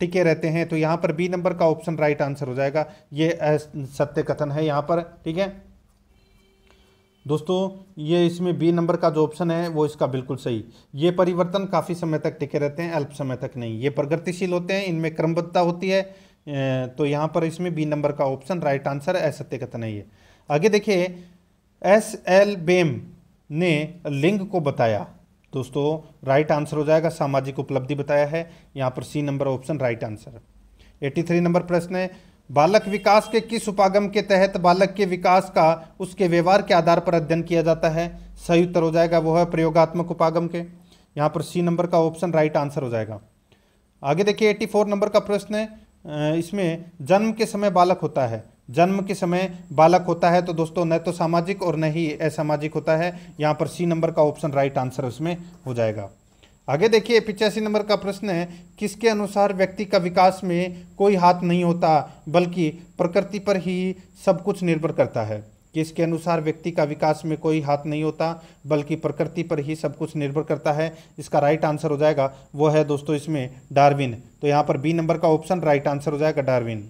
टिके रहते हैं तो यहाँ पर बी नंबर का ऑप्शन राइट आंसर हो जाएगा ये सत्य कथन है यहाँ पर ठीक है दोस्तों ये इसमें बी नंबर का जो ऑप्शन है वो इसका बिल्कुल सही ये परिवर्तन काफ़ी समय तक टिके रहते हैं अल्प समय तक नहीं ये प्रगतिशील होते हैं इनमें क्रमबद्धता होती है तो यहाँ पर इसमें बी नंबर का ऑप्शन राइट आंसर असत्य कथन है ये आगे देखिए एस एल बेम ने लिंग को बताया दोस्तों राइट आंसर हो जाएगा सामाजिक उपलब्धि बताया है यहाँ पर C number option right answer 83 number प्रश्न है बालक विकास के किस उपागम के तहत बालक के विकास का उसके व्यवहार के आधार पर अध्ययन किया जाता है सही उत्तर हो जाएगा वो है प्रयोगात्मक उपागम के यहाँ पर सी नंबर का ऑप्शन राइट आंसर हो जाएगा आगे देखिए 84 नंबर का प्रश्न है इसमें जन्म के समय बालक होता है जन्म के समय बालक होता है तो दोस्तों न तो सामाजिक और न ही असामाजिक होता है यहाँ पर सी नंबर का ऑप्शन राइट आंसर उसमें हो जाएगा आगे देखिए पिचासी नंबर का प्रश्न है किसके अनुसार व्यक्ति का विकास में कोई हाथ नहीं होता बल्कि प्रकृति पर ही सब कुछ निर्भर करता है किसके अनुसार व्यक्ति का विकास में कोई हाथ नहीं होता बल्कि प्रकृति पर ही सब कुछ निर्भर करता है इसका राइट आंसर हो जाएगा वो है दोस्तों इसमें डार्विन तो यहाँ पर बी नंबर का ऑप्शन राइट आंसर हो जाएगा डार्विन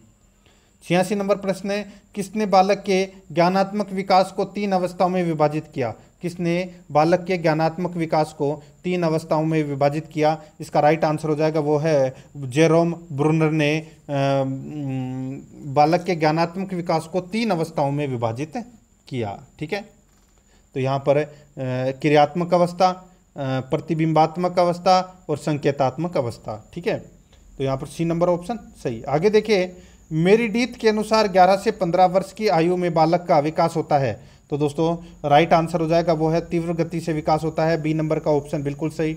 छियासी नंबर प्रश्न है किसने बालक के ज्ञानात्मक विकास को तीन अवस्थाओं में विभाजित किया किसने बालक के ज्ञानात्मक विकास को तीन अवस्थाओं में विभाजित किया इसका राइट आंसर हो जाएगा वो है जेरोम ब्रुनर ने बालक के ज्ञानात्मक विकास को तीन अवस्थाओं में विभाजित किया ठीक है तो यहाँ पर क्रियात्मक अवस्था प्रतिबिंबात्मक अवस्था और संकेतात्मक अवस्था ठीक है तो यहाँ पर सी नंबर ऑप्शन सही आगे देखिए मेरीडीत के अनुसार 11 से 15 वर्ष की आयु में बालक का विकास होता है तो दोस्तों राइट आंसर हो जाएगा वो है तीव्र गति से विकास होता है बी नंबर का ऑप्शन बिल्कुल सही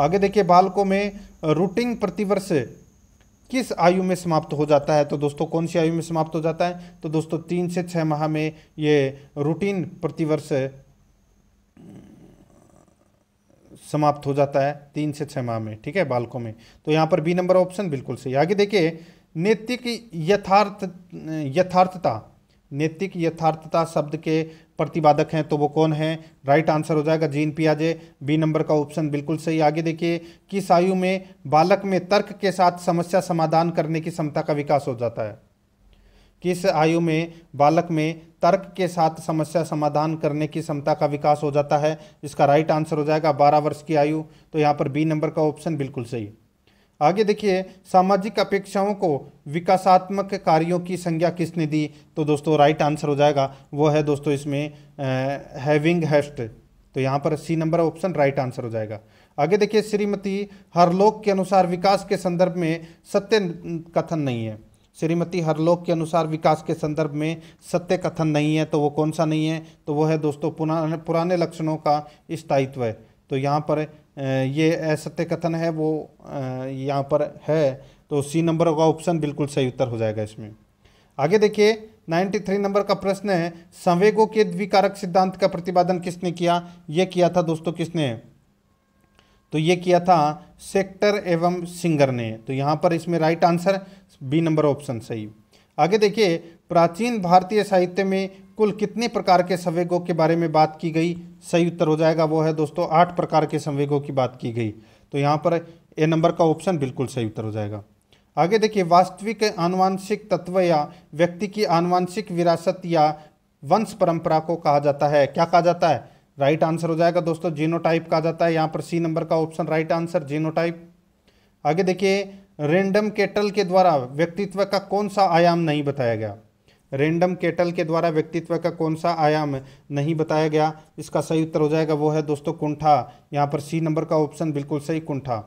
आगे देखिए बालकों में रूटिंग प्रतिवर्ष किस आयु में समाप्त हो जाता है तो दोस्तों कौन सी आयु में समाप्त हो जाता है तो दोस्तों तीन से छः माह में ये रूटीन प्रतिवर्ष समाप्त हो जाता है तीन से छः माह में ठीक है बालकों में तो यहाँ पर बी नंबर ऑप्शन बिल्कुल सही आगे देखिए नैतिक यथार्थ यथार्थता नैतिक यथार्थता शब्द के प्रतिपादक हैं तो वो कौन है राइट आंसर हो जाएगा जीन पियाजे बी नंबर का ऑप्शन बिल्कुल सही आगे देखिए किस आयु में बालक में तर्क के साथ समस्या समाधान करने की क्षमता का विकास हो जाता है किस आयु में बालक में तर्क के साथ समस्या समाधान करने की क्षमता का विकास हो जाता है इसका राइट आंसर हो जाएगा बारह वर्ष की आयु तो यहाँ पर बी नंबर का ऑप्शन बिल्कुल सही आगे देखिए सामाजिक अपेक्षाओं को विकासात्मक कार्यों की संज्ञा किसने दी तो दोस्तों राइट आंसर हो जाएगा वो है दोस्तों इसमें हैविंग हेस्ट तो यहाँ पर C number option right answer हो जाएगा आगे देखिए श्रीमती हरलोक के अनुसार विकास के संदर्भ में सत्य कथन नहीं है श्रीमती हरलोक के अनुसार विकास के संदर्भ में सत्य कथन नहीं है तो वो कौन सा नहीं है तो वो है दोस्तों पुराने पुराने लक्षणों का स्थायित्व है तो यहाँ पर ये असत्य कथन है वो यहाँ पर है तो सी नंबर का ऑप्शन बिल्कुल सही उत्तर हो जाएगा इसमें आगे देखिए 93 नंबर का प्रश्न है संवेगों के द्विकारक सिद्धांत का प्रतिपादन किसने किया ये किया था दोस्तों किसने तो ये किया था सेक्टर एवं सिंगर ने तो यहाँ पर इसमें right answer B number option सही आगे देखिए प्राचीन भारतीय साहित्य में कुल कितने प्रकार के संवेगों के बारे में बात की गई सही उत्तर हो जाएगा वो है दोस्तों आठ प्रकार के संवेगों की बात की गई तो यहाँ पर ए नंबर का ऑप्शन बिल्कुल सही उत्तर हो जाएगा आगे देखिए वास्तविक आनुवांशिक तत्व या व्यक्ति की आनुवांशिक विरासत या वंश परंपरा को कहा जाता है क्या कहा जाता है राइट आंसर हो जाएगा दोस्तों जीनोटाइप कहा जाता है यहाँ पर सी नंबर का ऑप्शन राइट आंसर जीनोटाइप आगे देखिए रेंडम केटल के द्वारा व्यक्तित्व का कौन सा आयाम नहीं बताया गया रेंडम केटल के द्वारा व्यक्तित्व का कौन सा आयाम नहीं बताया गया इसका सही उत्तर हो जाएगा वो है दोस्तों कुंठा यहाँ पर सी नंबर का ऑप्शन बिल्कुल सही कुंठा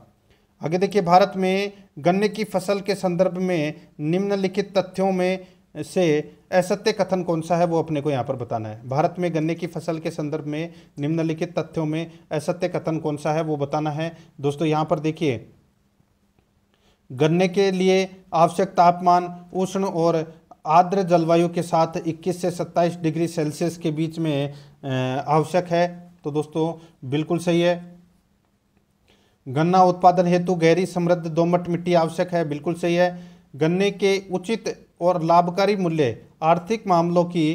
आगे देखिए भारत में गन्ने की फसल के संदर्भ में निम्नलिखित तथ्यों में से असत्य कथन कौन सा है वो अपने को यहाँ पर बताना है भारत में गन्ने की फसल के संदर्भ में निम्नलिखित तथ्यों में असत्य कथन कौन सा है वो बताना है दोस्तों यहाँ पर देखिए गन्ने के लिए आवश्यक तापमान उष्ण और आर्द्र जलवायु के साथ 21 से 27 डिग्री सेल्सियस के बीच में आवश्यक है तो दोस्तों बिल्कुल सही है गन्ना उत्पादन हेतु गहरी समृद्ध दोमट मिट्टी आवश्यक है बिल्कुल सही है गन्ने के उचित और लाभकारी मूल्य आर्थिक मामलों की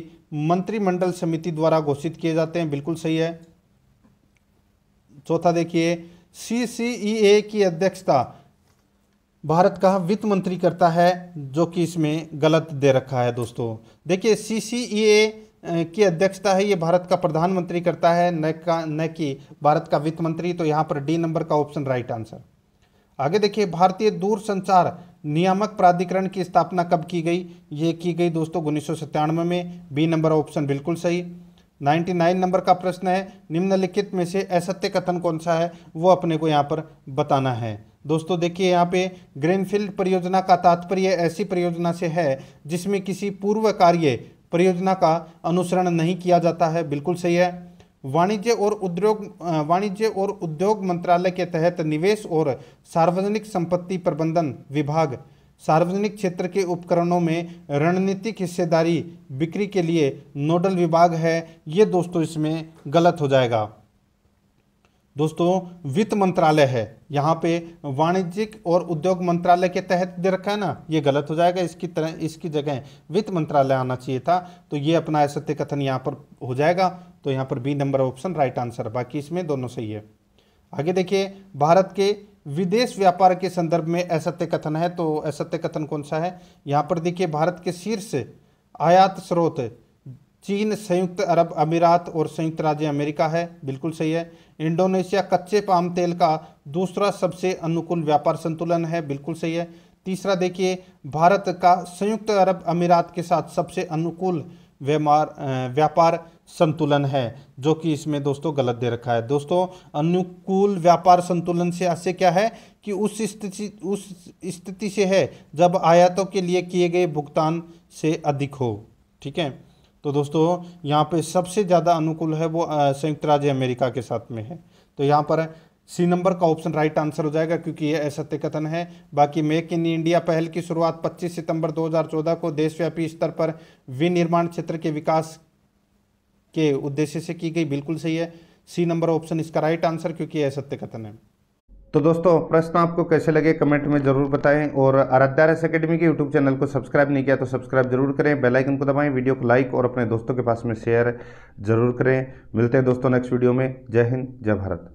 मंत्रिमंडल समिति द्वारा घोषित किए जाते हैं बिल्कुल सही है चौथा देखिए सी e की अध्यक्षता भारत का वित्त मंत्री करता है जो कि इसमें गलत दे रखा है दोस्तों देखिए सी सी e की अध्यक्षता है ये भारत का प्रधानमंत्री करता है न का न कि भारत का वित्त मंत्री तो यहाँ पर डी नंबर का ऑप्शन राइट आंसर आगे देखिए भारतीय दूर संचार नियामक प्राधिकरण की स्थापना कब की गई ये की गई दोस्तों उन्नीस में बी नंबर ऑप्शन बिल्कुल सही 99 नंबर का प्रश्न है निम्नलिखित में से असत्य कथन कौन सा है वो अपने को यहाँ पर बताना है दोस्तों देखिए यहाँ पे ग्रीनफील्ड परियोजना का तात्पर्य ऐसी परियोजना से है जिसमें किसी पूर्व कार्य परियोजना का अनुसरण नहीं किया जाता है बिल्कुल सही है वाणिज्य और उद्योग वाणिज्य और उद्योग मंत्रालय के तहत निवेश और सार्वजनिक संपत्ति प्रबंधन विभाग सार्वजनिक क्षेत्र के उपकरणों में रणनीतिक हिस्सेदारी बिक्री के लिए नोडल विभाग है ये दोस्तों इसमें गलत हो जाएगा दोस्तों वित्त मंत्रालय है यहाँ पे वाणिज्यिक और उद्योग मंत्रालय के तहत दे रखा है ना ये गलत हो जाएगा इसकी तरह इसकी जगह वित्त मंत्रालय आना चाहिए था तो ये अपना असत्य कथन यहाँ पर हो जाएगा तो यहाँ पर B number option right answer बाकी इसमें दोनों सही है आगे देखिए भारत के विदेश व्यापार के संदर्भ में असत्य कथन है तो असत्य कथन कौन सा है यहाँ पर देखिए भारत के शीर्ष आयात स्रोत चीन संयुक्त अरब अमीरात और संयुक्त राज्य अमेरिका है बिल्कुल सही है इंडोनेशिया कच्चे पाम तेल का दूसरा सबसे अनुकूल व्यापार संतुलन है बिल्कुल सही है तीसरा देखिए भारत का संयुक्त अरब अमीरात के साथ सबसे अनुकूल व्यमार व्यापार संतुलन है जो कि इसमें दोस्तों गलत दे रखा है दोस्तों अनुकूल व्यापार संतुलन से ऐसे क्या है कि उस स्थिति उस स्थिति से है जब आयातों के लिए किए गए भुगतान से अधिक हो ठीक है तो दोस्तों यहाँ पे सबसे ज़्यादा अनुकूल है वो संयुक्त राज्य अमेरिका के साथ में है तो यहाँ पर सी नंबर का ऑप्शन राइट आंसर हो जाएगा क्योंकि ये असत्य कथन है बाकी मेक इन इंडिया पहल की शुरुआत 25 सितंबर 2014 को देशव्यापी स्तर पर विनिर्माण क्षेत्र के विकास के उद्देश्य से की गई बिल्कुल सही है सी नंबर ऑप्शन इसका राइट आंसर क्योंकि यह असत्य कथन है तो दोस्तों प्रश्न आपको कैसे लगे कमेंट में ज़रूर बताएं और आराध्या रस अकेडमी के यूट्यूब चैनल को सब्सक्राइब नहीं किया तो सब्सक्राइब जरूर करें बेल आइकन को दबाएं वीडियो को लाइक और अपने दोस्तों के पास में शेयर जरूर करें मिलते हैं दोस्तों नेक्स्ट वीडियो में जय हिंद जय भारत